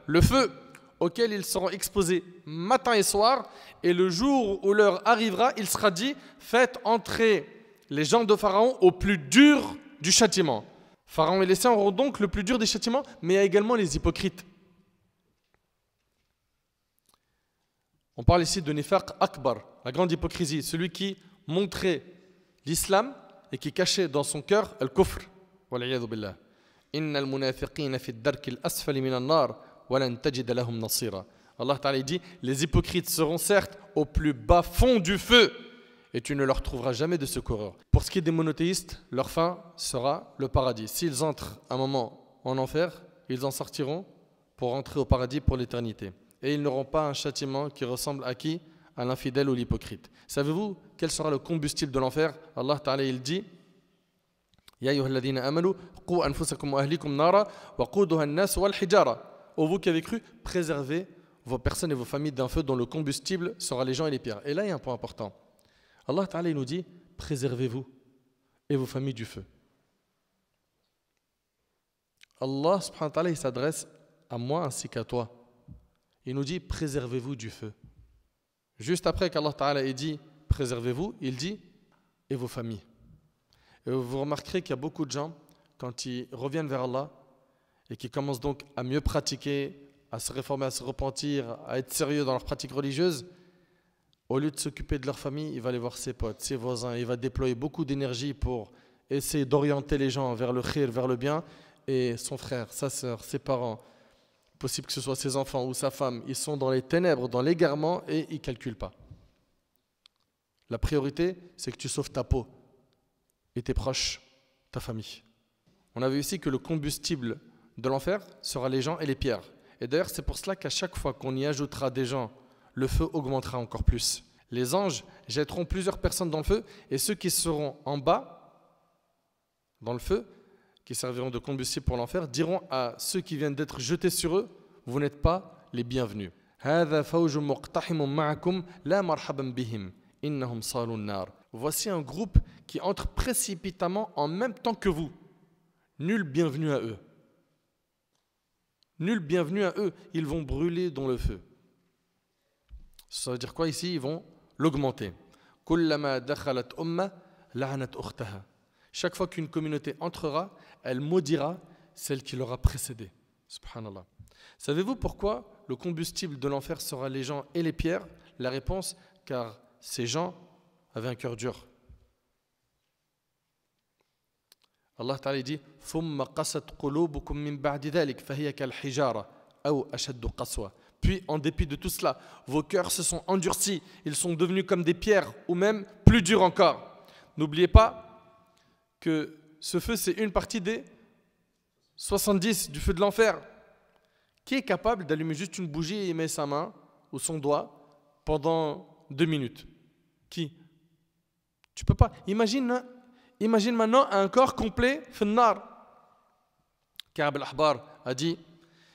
Le feu auquel ils seront exposés matin et soir et le jour où l'heure arrivera, il sera dit faites entrer les gens de Pharaon au plus dur du châtiment. Pharaon et les saints auront donc le plus dur des châtiments, mais il y a également les hypocrites. On parle ici de Nifaq Akbar, la grande hypocrisie, celui qui montrer l'islam et qui cachait dans son cœur le kufr. Allah dit Les hypocrites seront certes au plus bas fond du feu, et tu ne leur trouveras jamais de secoureur. Pour ce qui est des monothéistes, leur fin sera le paradis. S'ils entrent un moment en enfer, ils en sortiront pour entrer au paradis pour l'éternité. Et ils n'auront pas un châtiment qui ressemble à qui à l'infidèle ou l'hypocrite. Savez-vous quel sera le combustible de l'enfer Allah Ta'ala il dit Ya anfusakum nara wa Ô vous qui avez cru, préservez vos personnes et vos familles d'un feu dont le combustible sera les gens et les pierres. Et là il y a un point important. Allah Ta'ala nous dit préservez-vous et vos familles du feu. Allah ta'ala s'adresse à moi ainsi qu'à toi. Il nous dit préservez-vous du feu. Juste après qu'Allah Ta'ala ait dit préservez-vous, il dit et vos familles. vous remarquerez qu'il y a beaucoup de gens, quand ils reviennent vers Allah et qui commencent donc à mieux pratiquer, à se réformer, à se repentir, à être sérieux dans leur pratique religieuse, au lieu de s'occuper de leur famille, il va aller voir ses potes, ses voisins, il va déployer beaucoup d'énergie pour essayer d'orienter les gens vers le khir, vers le bien, et son frère, sa soeur, ses parents, possible que ce soit ses enfants ou sa femme, ils sont dans les ténèbres, dans l'égarement et ils ne calculent pas. La priorité, c'est que tu sauves ta peau et tes proches, ta famille. On a vu ici que le combustible de l'enfer sera les gens et les pierres. Et d'ailleurs, c'est pour cela qu'à chaque fois qu'on y ajoutera des gens, le feu augmentera encore plus. Les anges jetteront plusieurs personnes dans le feu et ceux qui seront en bas, dans le feu, qui serviront de combustible pour l'enfer, diront à ceux qui viennent d'être jetés sur eux, vous n'êtes pas les bienvenus. Voici un groupe qui entre précipitamment en même temps que vous. Nul bienvenu à eux. Nul bienvenu à eux. Ils vont brûler dans le feu. Ça veut dire quoi ici Ils vont l'augmenter. Chaque fois qu'une communauté entrera, elle maudira celle qui l'aura précédée. Subhanallah. Savez-vous pourquoi le combustible de l'enfer sera les gens et les pierres La réponse, car ces gens avaient un cœur dur. Allah Ta'ala dit Puis, en dépit de tout cela, vos cœurs se sont endurcis, ils sont devenus comme des pierres, ou même plus durs encore. N'oubliez pas que ce feu, c'est une partie des 70 du feu de l'enfer. Qui est capable d'allumer juste une bougie et mettre sa main ou son doigt pendant deux minutes Qui Tu peux pas. Imagine, imagine maintenant un corps complet, finnar. Kaab al-Ahbar a dit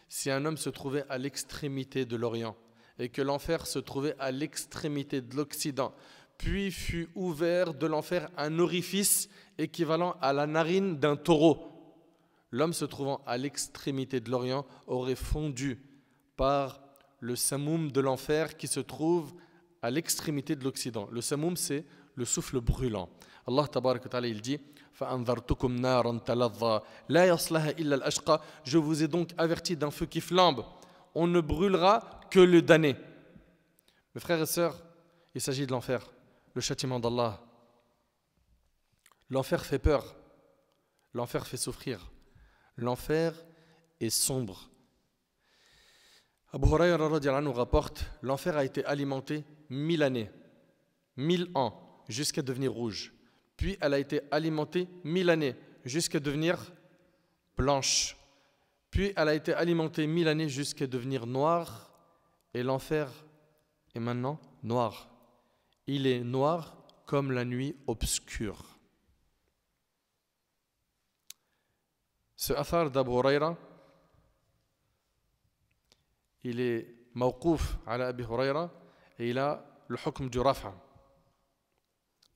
si un homme se trouvait à l'extrémité de l'Orient et que l'enfer se trouvait à l'extrémité de l'Occident, puis fut ouvert de l'enfer un orifice équivalent à la narine d'un taureau. L'homme se trouvant à l'extrémité de l'Orient aurait fondu par le samoum de l'enfer qui se trouve à l'extrémité de l'Occident. Le samoum, c'est le souffle brûlant. Allah ta'ala, il dit Je vous ai donc averti d'un feu qui flambe. On ne brûlera que le damné. Mes frères et sœurs, il s'agit de l'enfer le châtiment d'Allah. L'enfer fait peur, l'enfer fait souffrir, l'enfer est sombre. Abu Huraira nous rapporte l'enfer a été alimenté mille années, mille ans, jusqu'à devenir rouge. Puis elle a été alimentée mille années, jusqu'à devenir blanche. Puis elle a été alimentée mille années jusqu'à devenir noire. Et l'enfer est maintenant noir il est noir comme la nuit obscure. Ce athar d'Abu Huraira, il est mawkouf à Abi Huraira et il a le hukm du rafa.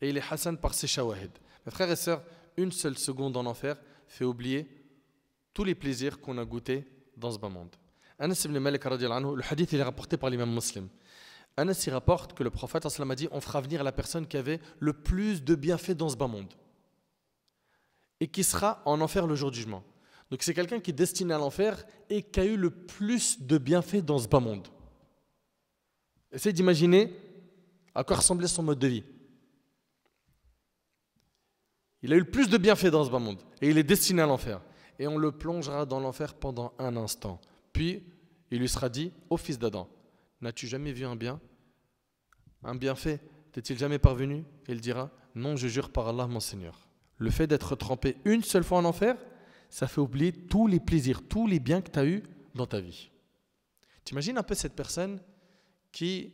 Et il est hassan par ses shawahid. Mes frères et sœurs, une seule seconde en enfer fait oublier tous les plaisirs qu'on a goûtés dans ce bas monde. Anas ibn Malik, le hadith est rapporté par l'imam muslim. Anas y rapporte que le prophète a dit on fera venir la personne qui avait le plus de bienfaits dans ce bas monde et qui sera en enfer le jour du jugement. Donc c'est quelqu'un qui est destiné à l'enfer et qui a eu le plus de bienfaits dans ce bas monde. Essayez d'imaginer à quoi ressemblait son mode de vie. Il a eu le plus de bienfaits dans ce bas monde et il est destiné à l'enfer. Et on le plongera dans l'enfer pendant un instant. Puis il lui sera dit, ô fils d'Adam, n'as-tu jamais vu un bien un bienfait T'est-il jamais parvenu Il dira Non, je jure par Allah, mon Seigneur. Le fait d'être trempé une seule fois en enfer, ça fait oublier tous les plaisirs, tous les biens que tu as eus dans ta vie. T'imagines un peu cette personne qui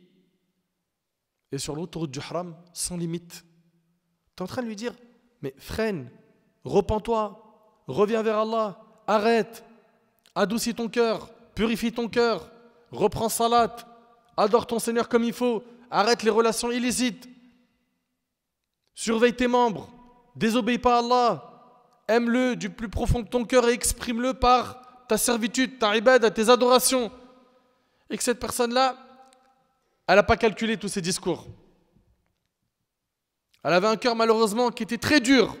est sur l'autoroute du haram sans limite. Tu es en train de lui dire Mais freine, repens-toi, reviens vers Allah, arrête, adoucis ton cœur, purifie ton cœur, reprends salat, adore ton Seigneur comme il faut, arrête les relations illicites, surveille tes membres, désobéis pas à Allah, aime-le du plus profond de ton cœur et exprime-le par ta servitude, ta ibad, tes adorations. Et que cette personne-là, elle n'a pas calculé tous ses discours. Elle avait un cœur malheureusement qui était très dur.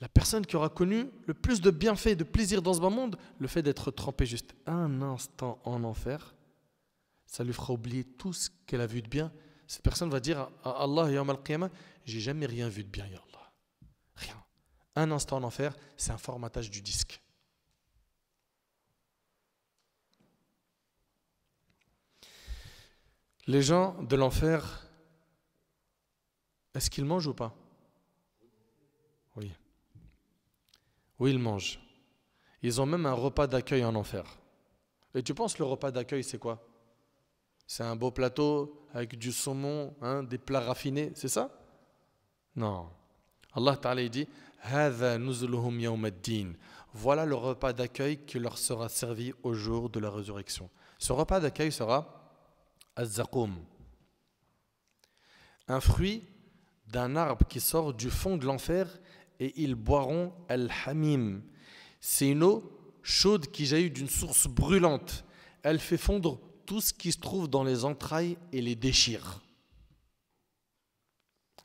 La personne qui aura connu le plus de bienfaits et de plaisir dans ce bas monde, le fait d'être trempé juste un instant en enfer, ça lui fera oublier tout ce qu'elle a vu de bien. Cette personne va dire à Allah, Yom al j'ai jamais rien vu de bien, Ya Allah. Rien. Un instant en enfer, c'est un formatage du disque. Les gens de l'enfer, est-ce qu'ils mangent ou pas Oui. Oui, ils mangent. Ils ont même un repas d'accueil en enfer. Et tu penses le repas d'accueil, c'est quoi c'est un beau plateau avec du saumon, hein, des plats raffinés, c'est ça Non. Allah Ta'ala dit Voilà le repas d'accueil qui leur sera servi au jour de la résurrection. Ce repas d'accueil sera az un fruit d'un arbre qui sort du fond de l'enfer et ils boiront Al-Hamim. C'est une eau chaude qui jaillit d'une source brûlante. Elle fait fondre tout ce qui se trouve dans les entrailles et les déchire.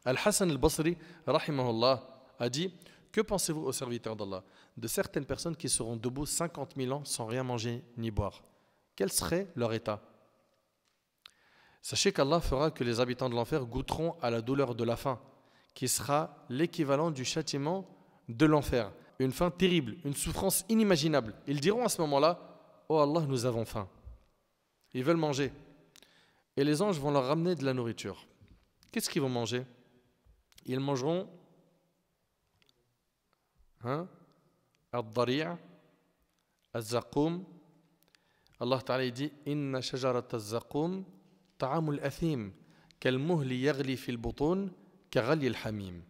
Al-Hassan al-Basri, rahimahullah, a dit Que pensez-vous aux serviteurs d'Allah De certaines personnes qui seront debout 50 000 ans sans rien manger ni boire. Quel serait leur état Sachez qu'Allah fera que les habitants de l'enfer goûteront à la douleur de la faim, qui sera l'équivalent du châtiment de l'enfer. Une faim terrible, une souffrance inimaginable. Ils diront à ce moment-là Oh Allah, nous avons faim. Ils veulent manger. Et les anges vont leur ramener de la nourriture. Qu'est-ce qu'ils vont manger Ils mangeront hein, al-dari'a, al-zaqoum. Allah Ta'ala dit Inna shajarat al-zaqoum ta'amul athim, kal-muhli fil butun, al-hamim.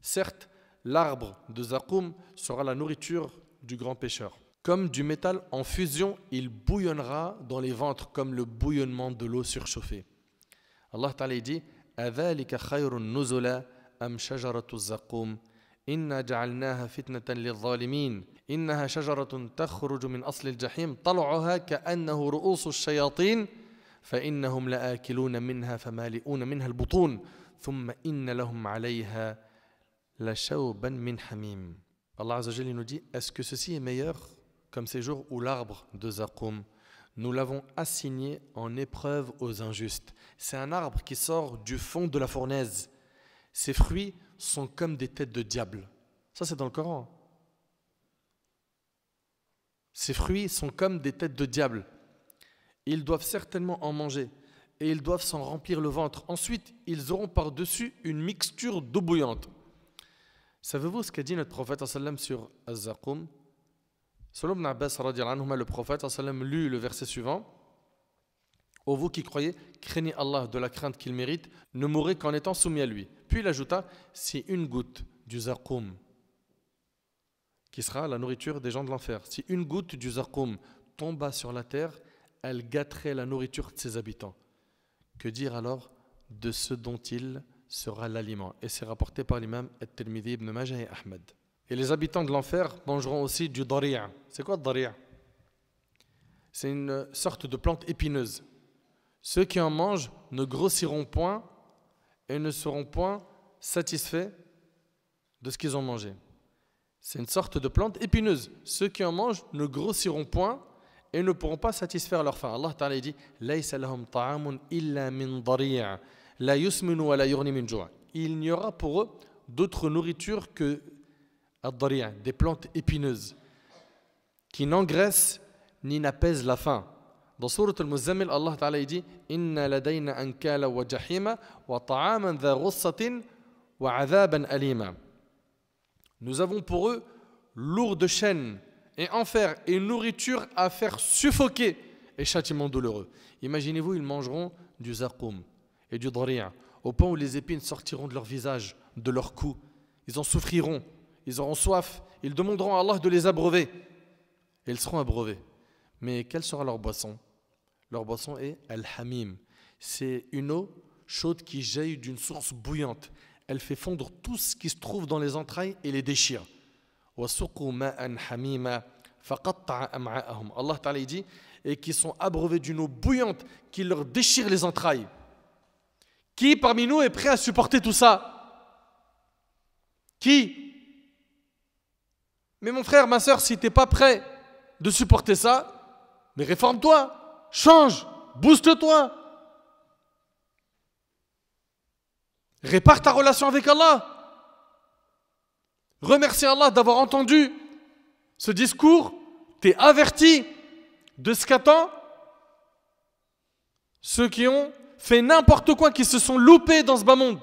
Certes, l'arbre de zaqoum sera la nourriture du grand pécheur. Comme du métal en fusion, il bouillonnera dans les ventres comme le bouillonnement de l'eau surchauffée. Allah dit Allah nous dit Est-ce que ceci est meilleur comme ces jours où l'arbre de Zakoum, nous l'avons assigné en épreuve aux injustes. C'est un arbre qui sort du fond de la fournaise. Ses fruits sont comme des têtes de diable. Ça, c'est dans le Coran. Ses fruits sont comme des têtes de diable. Ils doivent certainement en manger et ils doivent s'en remplir le ventre. Ensuite, ils auront par-dessus une mixture d'eau bouillante. Savez-vous ce qu'a dit notre prophète sur az Selon Ibn Abbas, le prophète lut le verset suivant Ô vous qui croyez, craignez Allah de la crainte qu'il mérite, ne mourrez qu'en étant soumis à lui. Puis il ajouta Si une goutte du zakoum, qui sera la nourriture des gens de l'enfer, si une goutte du zakoum tomba sur la terre, elle gâterait la nourriture de ses habitants. Que dire alors de ce dont il sera l'aliment Et c'est rapporté par l'imam al tirmidhi ibn Majah et Ahmed. Et les habitants de l'enfer mangeront aussi du daria. C'est quoi le daria C'est une sorte de plante épineuse. Ceux qui en mangent ne grossiront point et ne seront point satisfaits de ce qu'ils ont mangé. C'est une sorte de plante épineuse. Ceux qui en mangent ne grossiront point et ne pourront pas satisfaire leur faim. Allah Ta'ala dit la Il n'y aura pour eux d'autre nourriture que des plantes épineuses, qui n'engraissent ni n'apaisent la faim. Dans surah al-Muzammil, Allah Ta'ala dit Inna wa wa wa alima. Nous avons pour eux lourdes chaînes et enfer et nourriture à faire suffoquer et châtiment douloureux. Imaginez-vous, ils mangeront du zakoum et du dhari'a, au point où les épines sortiront de leur visage, de leur cou. Ils en souffriront ils auront soif, ils demanderont à Allah de les abreuver. Et ils seront abreuvés. Mais quelle sera leur boisson Leur boisson est Al-Hamim. C'est une eau chaude qui jaillit d'une source bouillante. Elle fait fondre tout ce qui se trouve dans les entrailles et les déchire. Allah Ta'ala dit et qui sont abreuvés d'une eau bouillante qui leur déchire les entrailles. Qui parmi nous est prêt à supporter tout ça Qui mais mon frère, ma soeur, si tu n'es pas prêt de supporter ça, mais réforme-toi, change, booste-toi. Répare ta relation avec Allah. Remercie Allah d'avoir entendu ce discours. T'es averti de ce qu'attend ceux qui ont fait n'importe quoi, qui se sont loupés dans ce bas monde.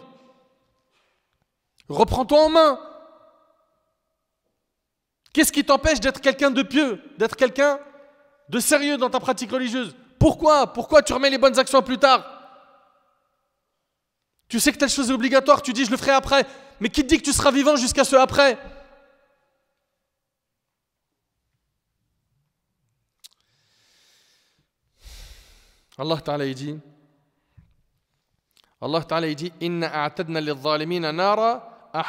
Reprends-toi en main. Qu'est-ce qui t'empêche d'être quelqu'un de pieux, d'être quelqu'un de sérieux dans ta pratique religieuse Pourquoi Pourquoi tu remets les bonnes actions plus tard Tu sais que telle chose est obligatoire, tu dis je le ferai après. Mais qui te dit que tu seras vivant jusqu'à ce après Allah Ta'ala dit Allah Ta'ala dit Inna a'tadna lil nous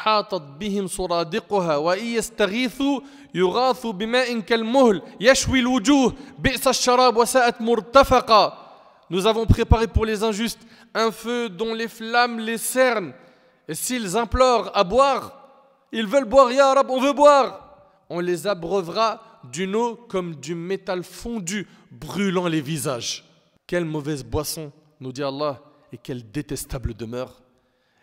avons préparé pour les injustes un feu dont les flammes les cernent. Et s'ils implorent à boire, ils veulent boire, Ya Rab, on veut boire. On les abreuvera d'une eau comme du métal fondu, brûlant les visages. Quelle mauvaise boisson, nous dit Allah, et quelle détestable demeure.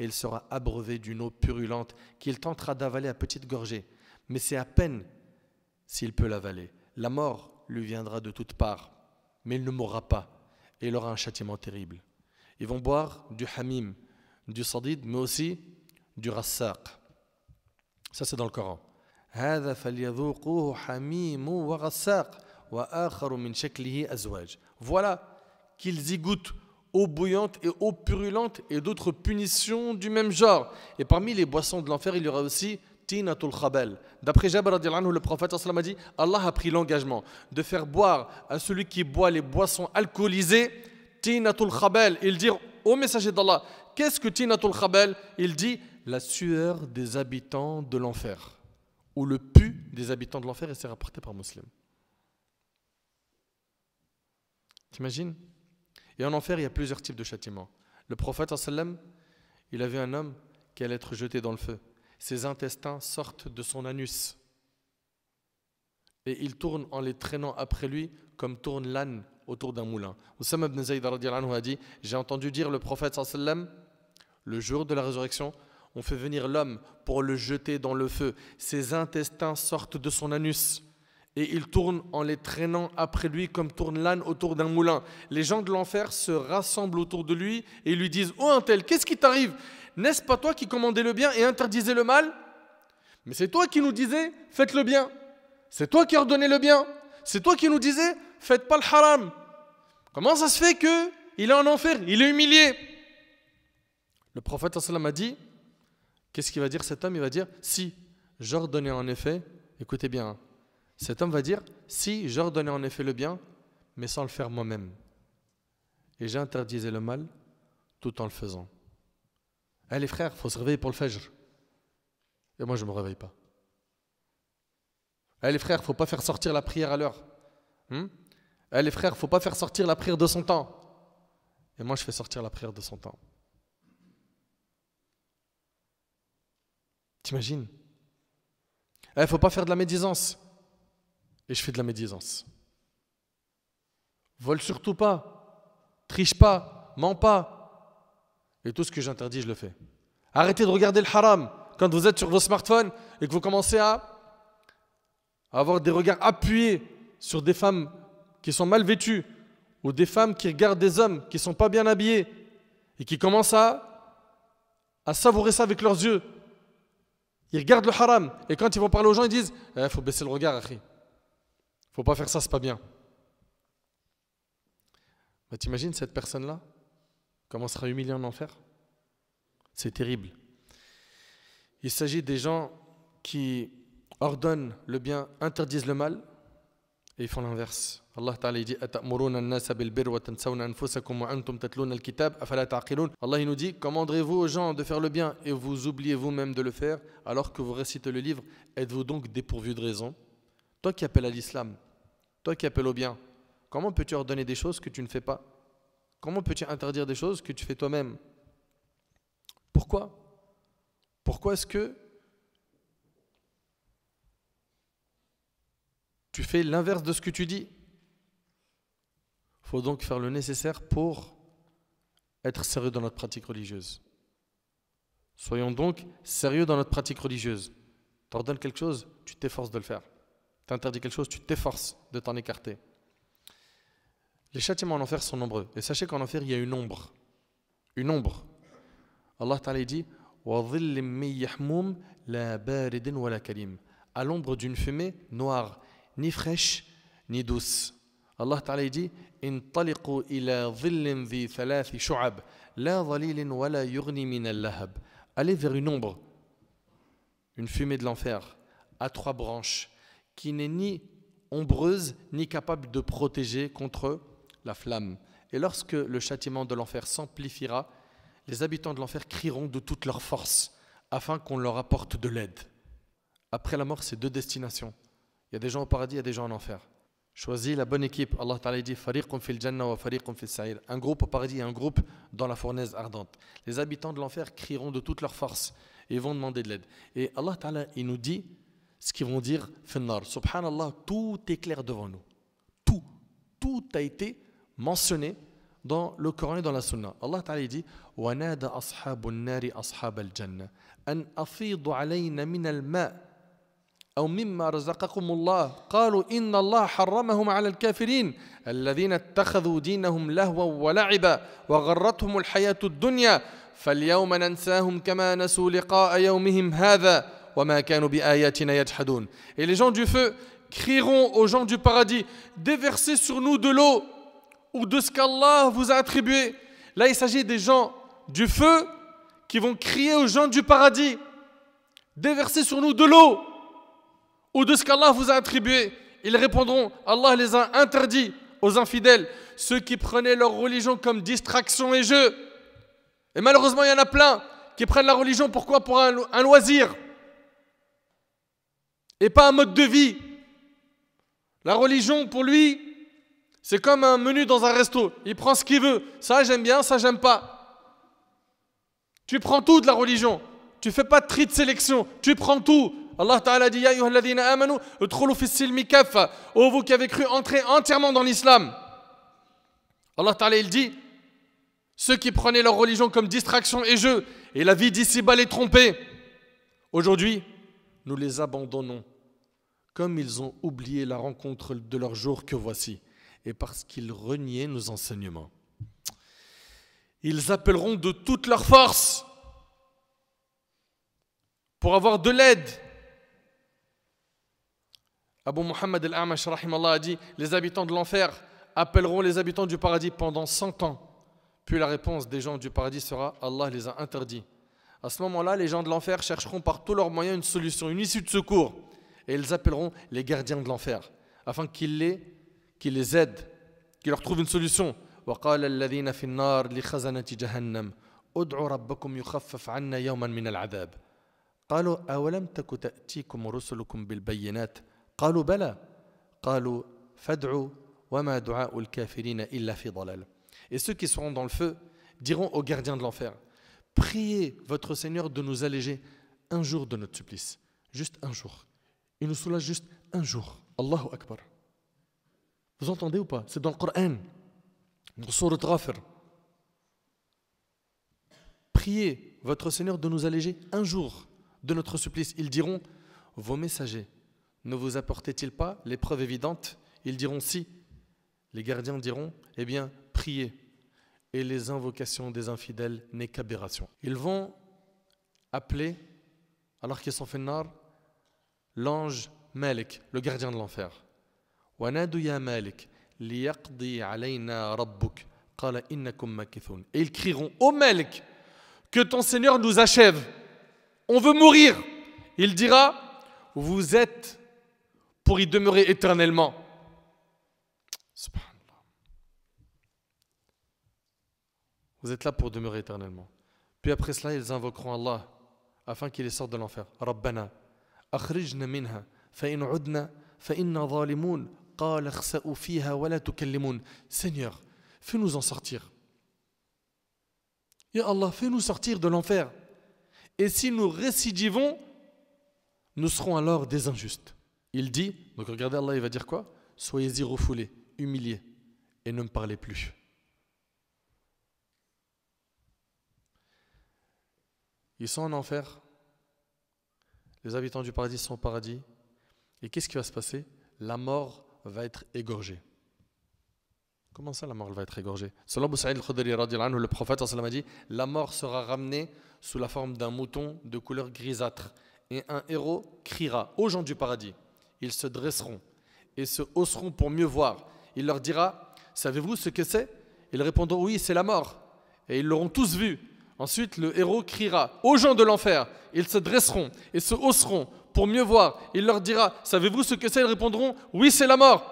et il sera abreuvé d'une eau purulente qu'il tentera d'avaler à petites gorgées. Mais c'est à peine s'il peut l'avaler. La mort lui viendra de toutes parts, mais il ne mourra pas et il aura un châtiment terrible. Ils vont boire du hamim, du sadid, mais aussi du rassaq. Ça, c'est dans le Coran. Voilà qu'ils y goûtent eau bouillante et eau purulente et d'autres punitions du même genre. Et parmi les boissons de l'enfer, il y aura aussi Tinatul khabel ». D'après Jabir le prophète a dit Allah a pris l'engagement de faire boire à celui qui boit les boissons alcoolisées Tinatul Khabel. Il dit au messager d'Allah Qu'est-ce que Tinatul khabel ?» Il dit La sueur des habitants de l'enfer. Ou le pu des habitants de l'enfer, et c'est rapporté par Muslim. T'imagines et en enfer, il y a plusieurs types de châtiments. Le prophète, il a vu un homme qui allait être jeté dans le feu. Ses intestins sortent de son anus. Et il tourne en les traînant après lui comme tourne l'âne autour d'un moulin. Oussama ibn Zayd a dit J'ai entendu dire le prophète, le jour de la résurrection, on fait venir l'homme pour le jeter dans le feu. Ses intestins sortent de son anus et il tourne en les traînant après lui comme tourne l'âne autour d'un moulin. Les gens de l'enfer se rassemblent autour de lui et lui disent Oh un tel, qu'est-ce qui t'arrive N'est-ce pas toi qui commandais le bien et interdisais le mal Mais c'est toi qui nous disais Faites le bien. C'est toi qui ordonnais le bien. C'est toi qui nous disais Faites pas le haram. Comment ça se fait que il est en enfer Il est humilié. Le prophète a dit Qu'est-ce qu'il va dire cet homme Il va dire Si, j'ordonnais en effet, écoutez bien, hein, cet homme va dire Si j'ordonnais en effet le bien, mais sans le faire moi-même, et j'interdisais le mal tout en le faisant. Eh les frères, faut se réveiller pour le fajr. Et moi, je ne me réveille pas. Eh les frères, faut pas faire sortir la prière à l'heure. eh hmm? les frères, faut pas faire sortir la prière de son temps. Et moi, je fais sortir la prière de son temps. T'imagines Eh, faut pas faire de la médisance et je fais de la médisance. Vole surtout pas, triche pas, ment pas. Et tout ce que j'interdis, je le fais. Arrêtez de regarder le haram quand vous êtes sur vos smartphones et que vous commencez à avoir des regards appuyés sur des femmes qui sont mal vêtues ou des femmes qui regardent des hommes qui ne sont pas bien habillés et qui commencent à, savourer ça avec leurs yeux. Ils regardent le haram et quand ils vont parler aux gens, ils disent Il eh, faut baisser le regard, achi. Faut pas faire ça, c'est pas bien. Bah, tu imagines cette personne-là Comment sera humiliée en enfer C'est terrible. Il s'agit des gens qui ordonnent le bien, interdisent le mal, et ils font l'inverse. Allah Ta'ala dit Allah nous dit Commanderez-vous aux gens de faire le bien et vous oubliez vous-même de le faire alors que vous récitez le livre Êtes-vous donc dépourvu de raison toi qui appelles à l'islam, toi qui appelles au bien, comment peux-tu ordonner des choses que tu ne fais pas Comment peux-tu interdire des choses que tu fais toi-même Pourquoi Pourquoi est-ce que tu fais l'inverse de ce que tu dis Il faut donc faire le nécessaire pour être sérieux dans notre pratique religieuse. Soyons donc sérieux dans notre pratique religieuse. T'ordonnes quelque chose, tu t'efforces de le faire t'interdis quelque chose, tu t'efforces de t'en écarter. Les châtiments en enfer sont nombreux. Et sachez qu'en enfer, il y a une ombre. Une ombre. Allah Ta'ala dit À l'ombre d'une fumée noire, ni fraîche, ni douce. Allah Ta'ala dit Allez vers une ombre, une fumée de l'enfer, à trois branches, qui n'est ni ombreuse ni capable de protéger contre la flamme. Et lorsque le châtiment de l'enfer s'amplifiera, les habitants de l'enfer crieront de toute leur force afin qu'on leur apporte de l'aide. Après la mort, c'est deux destinations. Il y a des gens au paradis, il y a des gens en enfer. Choisis la bonne équipe. Allah Ta'ala dit fil jannah wa fil sa'ir. Un groupe au paradis et un groupe dans la fournaise ardente. Les habitants de l'enfer crieront de toute leur force et vont demander de l'aide. Et Allah Ta'ala, il nous dit ce qu'ils vont dire Finnar. Subhanallah, tout est clair devant nous. Tout, tout a été mentionné dans le Coran et dans la Sunna. Allah Ta'ala dit وَنَادَ أَصْحَابُ النَّارِ أَصْحَابَ الْجَنَّةِ أَنْ أَفِيضُ عَلَيْنَا مِنَ الْمَاءِ أو مما رزقكم الله قالوا إن الله حرمهم على الكافرين الذين اتخذوا دينهم لهوا ولعبا وغرتهم الحياة الدنيا فاليوم ننساهم كما نسوا لقاء يومهم هذا Et les gens du feu crieront aux gens du paradis déversez sur nous de l'eau ou de ce qu'Allah vous a attribué. Là, il s'agit des gens du feu qui vont crier aux gens du paradis déversez sur nous de l'eau ou de ce qu'Allah vous a attribué. Ils répondront Allah les a interdits aux infidèles, ceux qui prenaient leur religion comme distraction et jeu. Et malheureusement, il y en a plein qui prennent la religion pourquoi Pour un, un loisir et pas un mode de vie. La religion, pour lui, c'est comme un menu dans un resto. Il prend ce qu'il veut. Ça, j'aime bien, ça, j'aime pas. Tu prends tout de la religion. Tu fais pas de tri de sélection. Tu prends tout. Allah Ta'ala dit Ya amanu, Oh, vous qui avez cru entrer entièrement dans l'islam. Allah Ta'ala, il dit Ceux qui prenaient leur religion comme distraction et jeu, et la vie d'ici-bas les trompait. Aujourd'hui, nous les abandonnons comme ils ont oublié la rencontre de leur jour que voici, et parce qu'ils reniaient nos enseignements. Ils appelleront de toute leur force pour avoir de l'aide. Abu Muhammad al-Amash a dit Les habitants de l'enfer appelleront les habitants du paradis pendant 100 ans. Puis la réponse des gens du paradis sera Allah les a interdits. À ce moment-là, les gens de l'enfer chercheront par tous leurs moyens une solution, une issue de secours et ils appelleront les gardiens de l'enfer, afin qu'ils les, qu'ils aident, qu'ils leur trouvent une solution. Et ceux qui seront dans le feu diront aux gardiens de l'enfer Priez votre Seigneur de nous alléger un jour de notre supplice, juste un jour. Il nous soulage juste un jour. Allahu Akbar. Vous entendez ou pas C'est dans le Coran. Dans Ghafir. Priez votre Seigneur de nous alléger un jour de notre supplice. Ils diront Vos messagers ne vous apportaient-ils pas les preuves évidentes Ils diront Si. Les gardiens diront Eh bien, priez. Et les invocations des infidèles n'est qu'aberration. Ils vont appeler, alors qu'ils sont fait nar, l'ange Malik, le gardien de l'enfer. Et ils crieront Ô Malik, que ton Seigneur nous achève. On veut mourir. Il dira Vous êtes pour y demeurer éternellement. Vous êtes là pour demeurer éternellement. Puis après cela, ils invoqueront Allah afin qu'il les sorte de l'enfer. Rabbana, Seigneur, fais-nous en sortir. Ya Allah, fais-nous sortir de l'enfer. Et si nous récidivons, nous serons alors des injustes. Il dit, donc regardez Allah, il va dire quoi Soyez-y refoulés, humiliés, et ne me parlez plus. Ils sont en enfer, les habitants du paradis sont au paradis. Et qu'est-ce qui va se passer La mort va être égorgée. Comment ça, la mort va être égorgée Selon Boussaïd al-Khudri, le prophète a dit La mort sera ramenée sous la forme d'un mouton de couleur grisâtre. Et un héros criera aux gens du paradis. Ils se dresseront et se hausseront pour mieux voir. Il leur dira Savez-vous ce que c'est Ils répondront Oui, c'est la mort. Et ils l'auront tous vu. Ensuite, le héros criera aux gens de l'enfer. Ils se dresseront et se hausseront pour mieux voir. Il leur dira Savez-vous ce que c'est Ils répondront Oui, c'est la mort.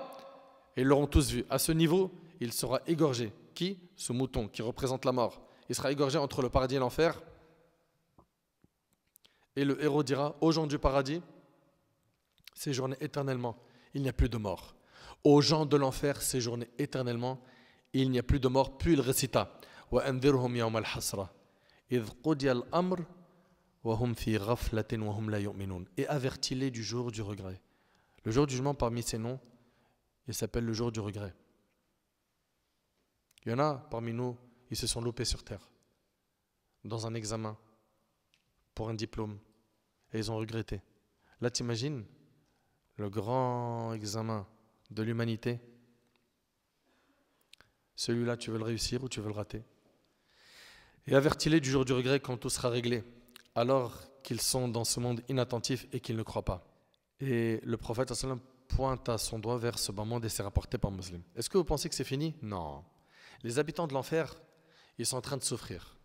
Et ils l'auront tous vu. À ce niveau, il sera égorgé. Qui Ce mouton qui représente la mort. Il sera égorgé entre le paradis et l'enfer. Et le héros dira aux gens du paradis Séjournez éternellement, il n'y a plus de mort. Aux gens de l'enfer, séjournez éternellement, il n'y a plus de mort. Puis il récita Wa hasra et avertis-les du jour du regret. Le jour du jugement, parmi ces noms, il s'appelle le jour du regret. Il y en a parmi nous, ils se sont loupés sur terre, dans un examen, pour un diplôme, et ils ont regretté. Là, imagines le grand examen de l'humanité Celui-là, tu veux le réussir ou tu veux le rater et avertis-les du jour du regret quand tout sera réglé, alors qu'ils sont dans ce monde inattentif et qu'ils ne croient pas. Et le prophète pointe à son doigt vers ce monde et s'est rapporté par musulman. Est-ce que vous pensez que c'est fini Non. Les habitants de l'enfer, ils sont en train de souffrir.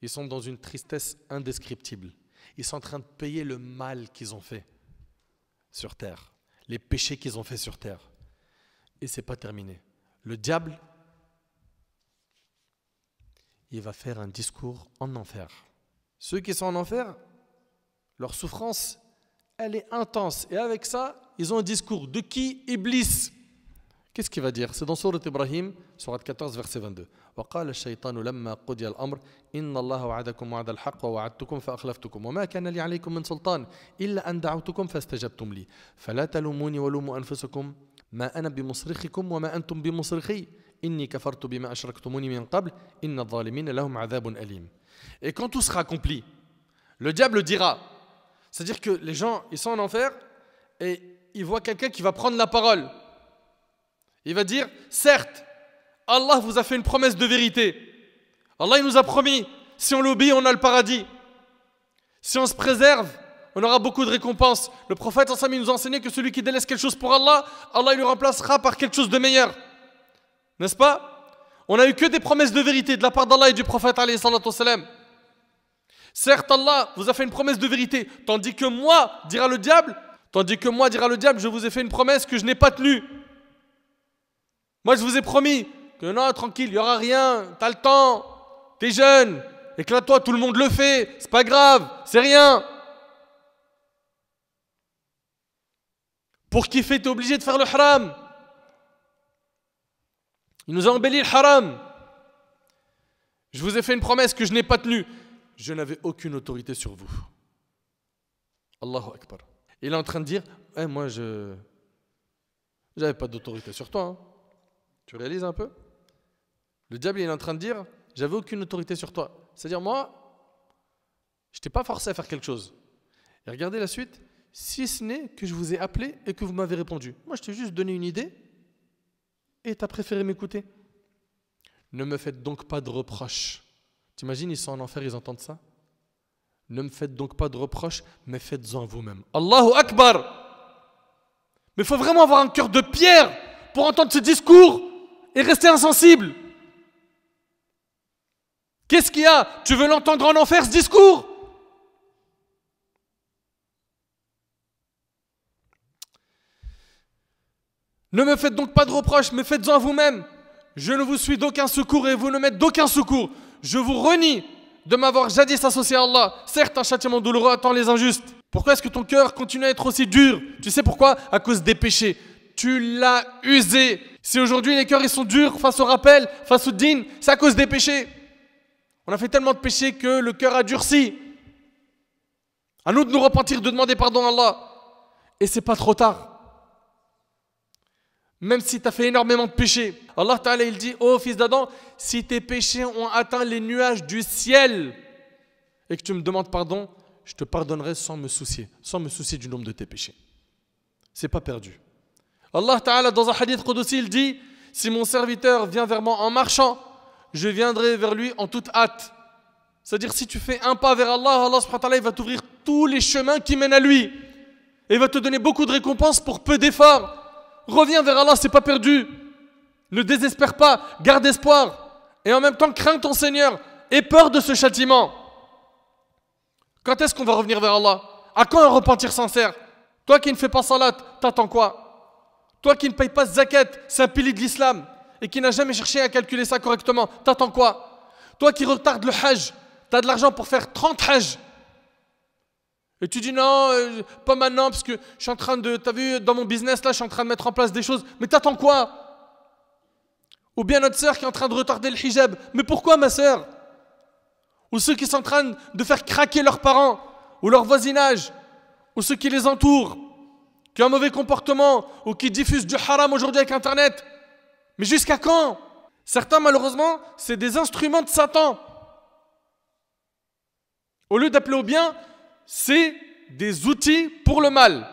Ils sont dans une tristesse indescriptible. Ils sont en train de payer le mal qu'ils ont fait sur terre, les péchés qu'ils ont fait sur terre. Et c'est pas terminé. Le diable il va faire un discours en enfer. Ceux qui sont en enfer, leur souffrance, elle est intense. Et avec ça, ils ont un discours de qui Iblis. Qu'est-ce qu'il va dire C'est dans Surat Ibrahim, Surat 14, verset 22. وقال الشيطان لما قضي الأمر إن الله وعدكم وعد الحق ووعدتكم فأخلفتكم وما كان لي عليكم من سلطان إلا أن دعوتكم فاستجبتم لي فلا تلوموني ولوموا أنفسكم ما أنا بمصرخكم وما أنتم بمصرخي et quand tout sera accompli, le diable dira, c'est-à-dire que les gens, ils sont en enfer et ils voient quelqu'un qui va prendre la parole. Il va dire, certes, Allah vous a fait une promesse de vérité. Allah il nous a promis, si on l'obéit, on a le paradis. Si on se préserve, on aura beaucoup de récompenses. Le prophète il nous a enseigné que celui qui délaisse quelque chose pour Allah, Allah il le remplacera par quelque chose de meilleur. N'est-ce pas On n'a eu que des promesses de vérité de la part d'Allah et du prophète. Certes, Allah vous a fait une promesse de vérité, tandis que moi, dira le diable, tandis que moi, dira le diable, je vous ai fait une promesse que je n'ai pas tenue. Moi, je vous ai promis que non, tranquille, il n'y aura rien, t'as le temps, t'es jeune, éclate-toi, tout le monde le fait, c'est pas grave, c'est rien. Pour kiffer, es obligé de faire le haram. Il nous a embelli le haram. Je vous ai fait une promesse que je n'ai pas tenue. Je n'avais aucune autorité sur vous. Allahu Akbar. Il est en train de dire eh, Moi, je n'avais pas d'autorité sur toi. Hein. Tu réalises un peu Le diable, il est en train de dire J'avais aucune autorité sur toi. C'est-à-dire, moi, je t'ai pas forcé à faire quelque chose. Et regardez la suite si ce n'est que je vous ai appelé et que vous m'avez répondu. Moi, je t'ai juste donné une idée et t'as préféré m'écouter. Ne me faites donc pas de reproches. T'imagines, ils sont en enfer, ils entendent ça Ne me faites donc pas de reproches, mais faites-en vous-même. Allahu Akbar Mais il faut vraiment avoir un cœur de pierre pour entendre ce discours et rester insensible. Qu'est-ce qu'il y a Tu veux l'entendre en enfer ce discours Ne me faites donc pas de reproches, mais faites-en vous-même. Je ne vous suis d'aucun secours et vous ne m'êtes d'aucun secours. Je vous renie de m'avoir jadis associé à Allah. Certes, un châtiment douloureux attend les injustes. Pourquoi est-ce que ton cœur continue à être aussi dur Tu sais pourquoi À cause des péchés. Tu l'as usé. Si aujourd'hui les cœurs ils sont durs face au rappel, face au din, c'est à cause des péchés. On a fait tellement de péchés que le cœur a durci. À nous de nous repentir, de demander pardon à Allah. Et c'est pas trop tard. Même si tu as fait énormément de péchés. Allah Ta'ala, il dit, ô fils d'Adam, si tes péchés ont atteint les nuages du ciel et que tu me demandes pardon, je te pardonnerai sans me soucier, sans me soucier du nombre de tes péchés. C'est pas perdu. Allah Ta'ala, dans un hadith Qudsi, il dit, si mon serviteur vient vers moi en marchant, je viendrai vers lui en toute hâte. C'est-à-dire si tu fais un pas vers Allah, Allah subhanahu wa va t'ouvrir tous les chemins qui mènent à lui. Et va te donner beaucoup de récompenses pour peu d'efforts reviens vers Allah, c'est pas perdu. Ne désespère pas, garde espoir. Et en même temps, crains ton Seigneur. et peur de ce châtiment. Quand est-ce qu'on va revenir vers Allah À quand un repentir sincère Toi qui ne fais pas salat, t'attends quoi Toi qui ne paye pas zakat, c'est un pilier de l'islam, et qui n'a jamais cherché à calculer ça correctement, t'attends quoi Toi qui retardes le hajj, t'as de l'argent pour faire 30 hajj, et tu dis non, euh, pas maintenant, parce que je suis en train de. T'as vu, dans mon business, là, je suis en train de mettre en place des choses. Mais t'attends quoi Ou bien notre sœur qui est en train de retarder le hijab. Mais pourquoi, ma sœur Ou ceux qui sont en train de faire craquer leurs parents, ou leur voisinage, ou ceux qui les entourent, qui ont un mauvais comportement, ou qui diffusent du haram aujourd'hui avec Internet. Mais jusqu'à quand Certains, malheureusement, c'est des instruments de Satan. Au lieu d'appeler au bien, c'est des outils pour le mal.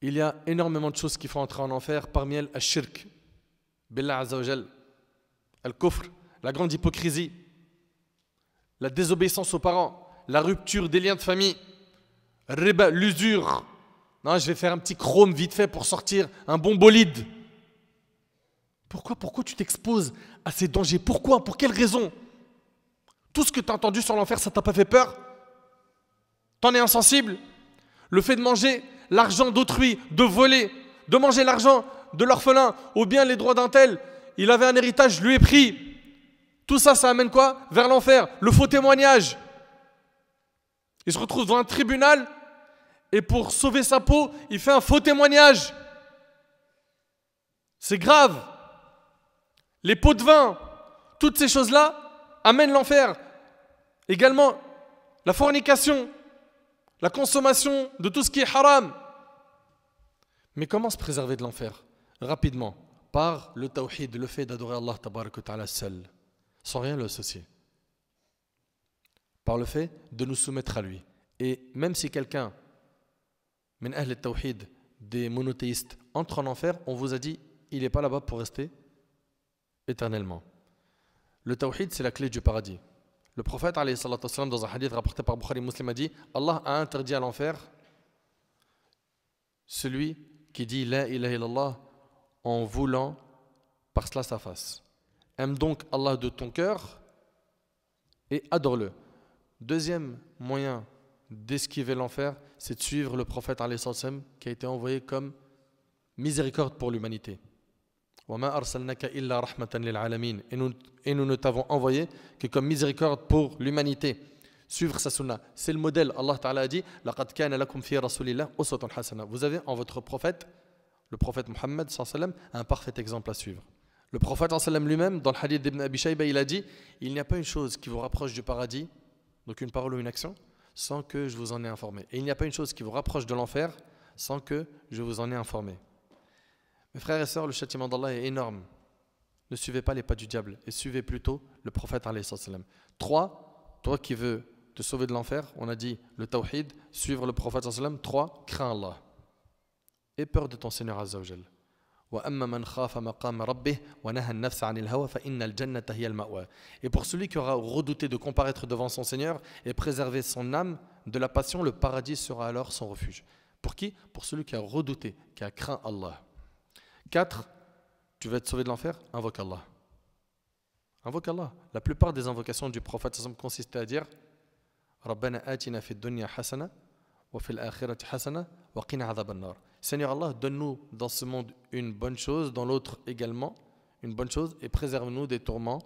Il y a énormément de choses qui font entrer en enfer, parmi elles, le shirk billah la grande hypocrisie, la désobéissance aux parents, la rupture des liens de famille, l'usure. Non, je vais faire un petit chrome vite fait pour sortir un bon bolide. Pourquoi, pourquoi tu t'exposes à ces dangers Pourquoi Pour quelles raisons tout ce que tu as entendu sur l'enfer, ça t'a pas fait peur T'en es insensible Le fait de manger l'argent d'autrui, de voler, de manger l'argent de l'orphelin, ou bien les droits d'un tel, il avait un héritage, lui est pris. Tout ça, ça amène quoi Vers l'enfer, le faux témoignage. Il se retrouve devant un tribunal et pour sauver sa peau, il fait un faux témoignage. C'est grave. Les pots de vin, toutes ces choses-là amènent l'enfer. Également, la fornication, la consommation de tout ce qui est haram. Mais comment se préserver de l'enfer Rapidement, par le tawhid, le fait d'adorer Allah ta'ala seul, sans rien le associer. Par le fait de nous soumettre à lui. Et même si quelqu'un, des monothéistes, entre en enfer, on vous a dit, il n'est pas là-bas pour rester éternellement. Le tawhid, c'est la clé du paradis. Le prophète, dans un hadith rapporté par Bukhari Muslim, a dit Allah a interdit à l'enfer celui qui dit La ilaha illallah en voulant par cela sa face. Aime donc Allah de ton cœur et adore-le. Deuxième moyen d'esquiver l'enfer, c'est de suivre le prophète qui a été envoyé comme miséricorde pour l'humanité. Et nous, et nous ne t'avons envoyé que comme miséricorde pour l'humanité. Suivre sa sunna. C'est le modèle. Allah a dit Vous avez en votre prophète, le prophète Mohammed, un parfait exemple à suivre. Le prophète lui-même, dans le hadith d'Ibn Abi il a dit Il n'y a pas une chose qui vous rapproche du paradis, donc une parole ou une action, sans que je vous en ai informé. Et il n'y a pas une chose qui vous rapproche de l'enfer, sans que je vous en ai informé. Mes frères et sœurs, le châtiment d'Allah est énorme. Ne suivez pas les pas du diable et suivez plutôt le prophète. Trois, toi qui veux te sauver de l'enfer, on a dit le tawhid, suivre le prophète. Trois, crains Allah. Et peur de ton Seigneur Et pour celui qui aura redouté de comparaître devant son Seigneur et préserver son âme de la passion, le paradis sera alors son refuge. Pour qui Pour celui qui a redouté, qui a craint Allah. Quatre, tu veux être sauvé de l'enfer Invoque Allah. Invoque Allah. La plupart des invocations du prophète consistaient à dire Rabbana atina fi dunya hasana wa fil akhirati hasana wa qina nar. Seigneur Allah, donne-nous dans ce monde une bonne chose, dans l'autre également une bonne chose et préserve-nous des tourments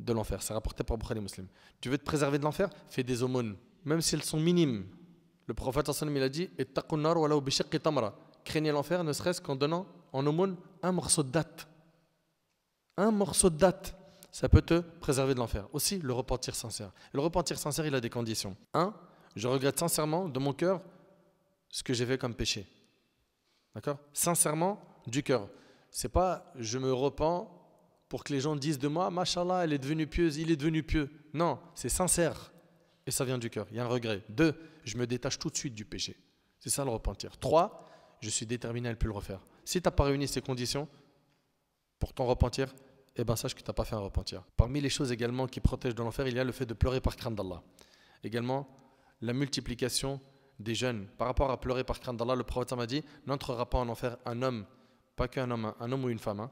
de l'enfer. C'est rapporté par Bukhari Muslim. Tu veux te préserver de l'enfer Fais des aumônes, même si elles sont minimes. Le prophète il a dit Craignez l'enfer ne serait-ce qu'en donnant en aumône un morceau de date. Un morceau de date, ça peut te préserver de l'enfer. Aussi, le repentir sincère. Le repentir sincère, il a des conditions. Un, je regrette sincèrement de mon cœur ce que j'ai fait comme péché. D'accord Sincèrement, du cœur. C'est pas je me repens pour que les gens disent de moi, machallah, elle est devenue pieuse, il est devenu pieux. Non, c'est sincère et ça vient du cœur. Il y a un regret. Deux, je me détache tout de suite du péché. C'est ça le repentir. Trois, je suis déterminé à ne plus le refaire. Si tu n'as pas réuni ces conditions pour t'en repentir, eh ben sache que tu n'as pas fait un repentir. Parmi les choses également qui protègent de l'enfer, il y a le fait de pleurer par crainte d'Allah. Également, la multiplication des jeunes. Par rapport à pleurer par crainte d'Allah, le prophète m'a dit n'entrera pas en enfer un homme, pas qu'un homme, hein, un homme ou une femme, hein,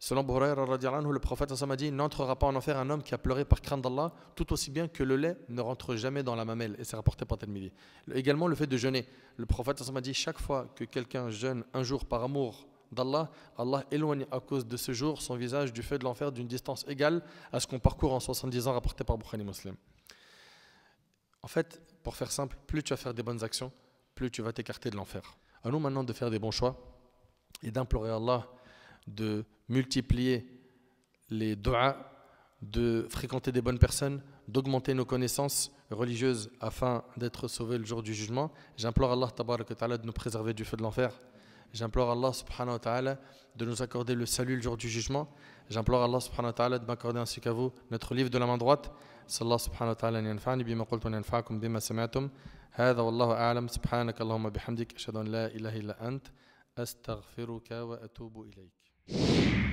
Selon anhu, le prophète a dit N'entrera pas en enfer un homme qui a pleuré par crainte d'Allah, tout aussi bien que le lait ne rentre jamais dans la mamelle. Et c'est rapporté par Tel-Midi. Également, le fait de jeûner. Le prophète a dit Chaque fois que quelqu'un jeûne un jour par amour d'Allah, Allah éloigne à cause de ce jour son visage du feu de l'enfer d'une distance égale à ce qu'on parcourt en 70 ans, rapporté par Boukhani Muslim. En fait, pour faire simple, plus tu vas faire des bonnes actions, plus tu vas t'écarter de l'enfer. À nous maintenant de faire des bons choix et d'implorer Allah de multiplier les doigts, de fréquenter des bonnes personnes, d'augmenter nos connaissances religieuses afin d'être sauvés le jour du jugement. J'implore Allah ta'ala de nous préserver du feu de l'enfer. J'implore Allah subhanahu wa ta'ala de nous accorder le salut le jour du jugement. J'implore Allah subhanahu wa ta'ala de m'accorder ainsi qu'à vous notre livre de la main droite. sallallahu الله wa Ta'ala أن bima بما قلت yanfa'ukum ينفعكم sami'tum. Hadha wallahu a'lam. subhanaka allahumma bihamdik ashhadu an la ilaha illa astaghfiruka wa atubu you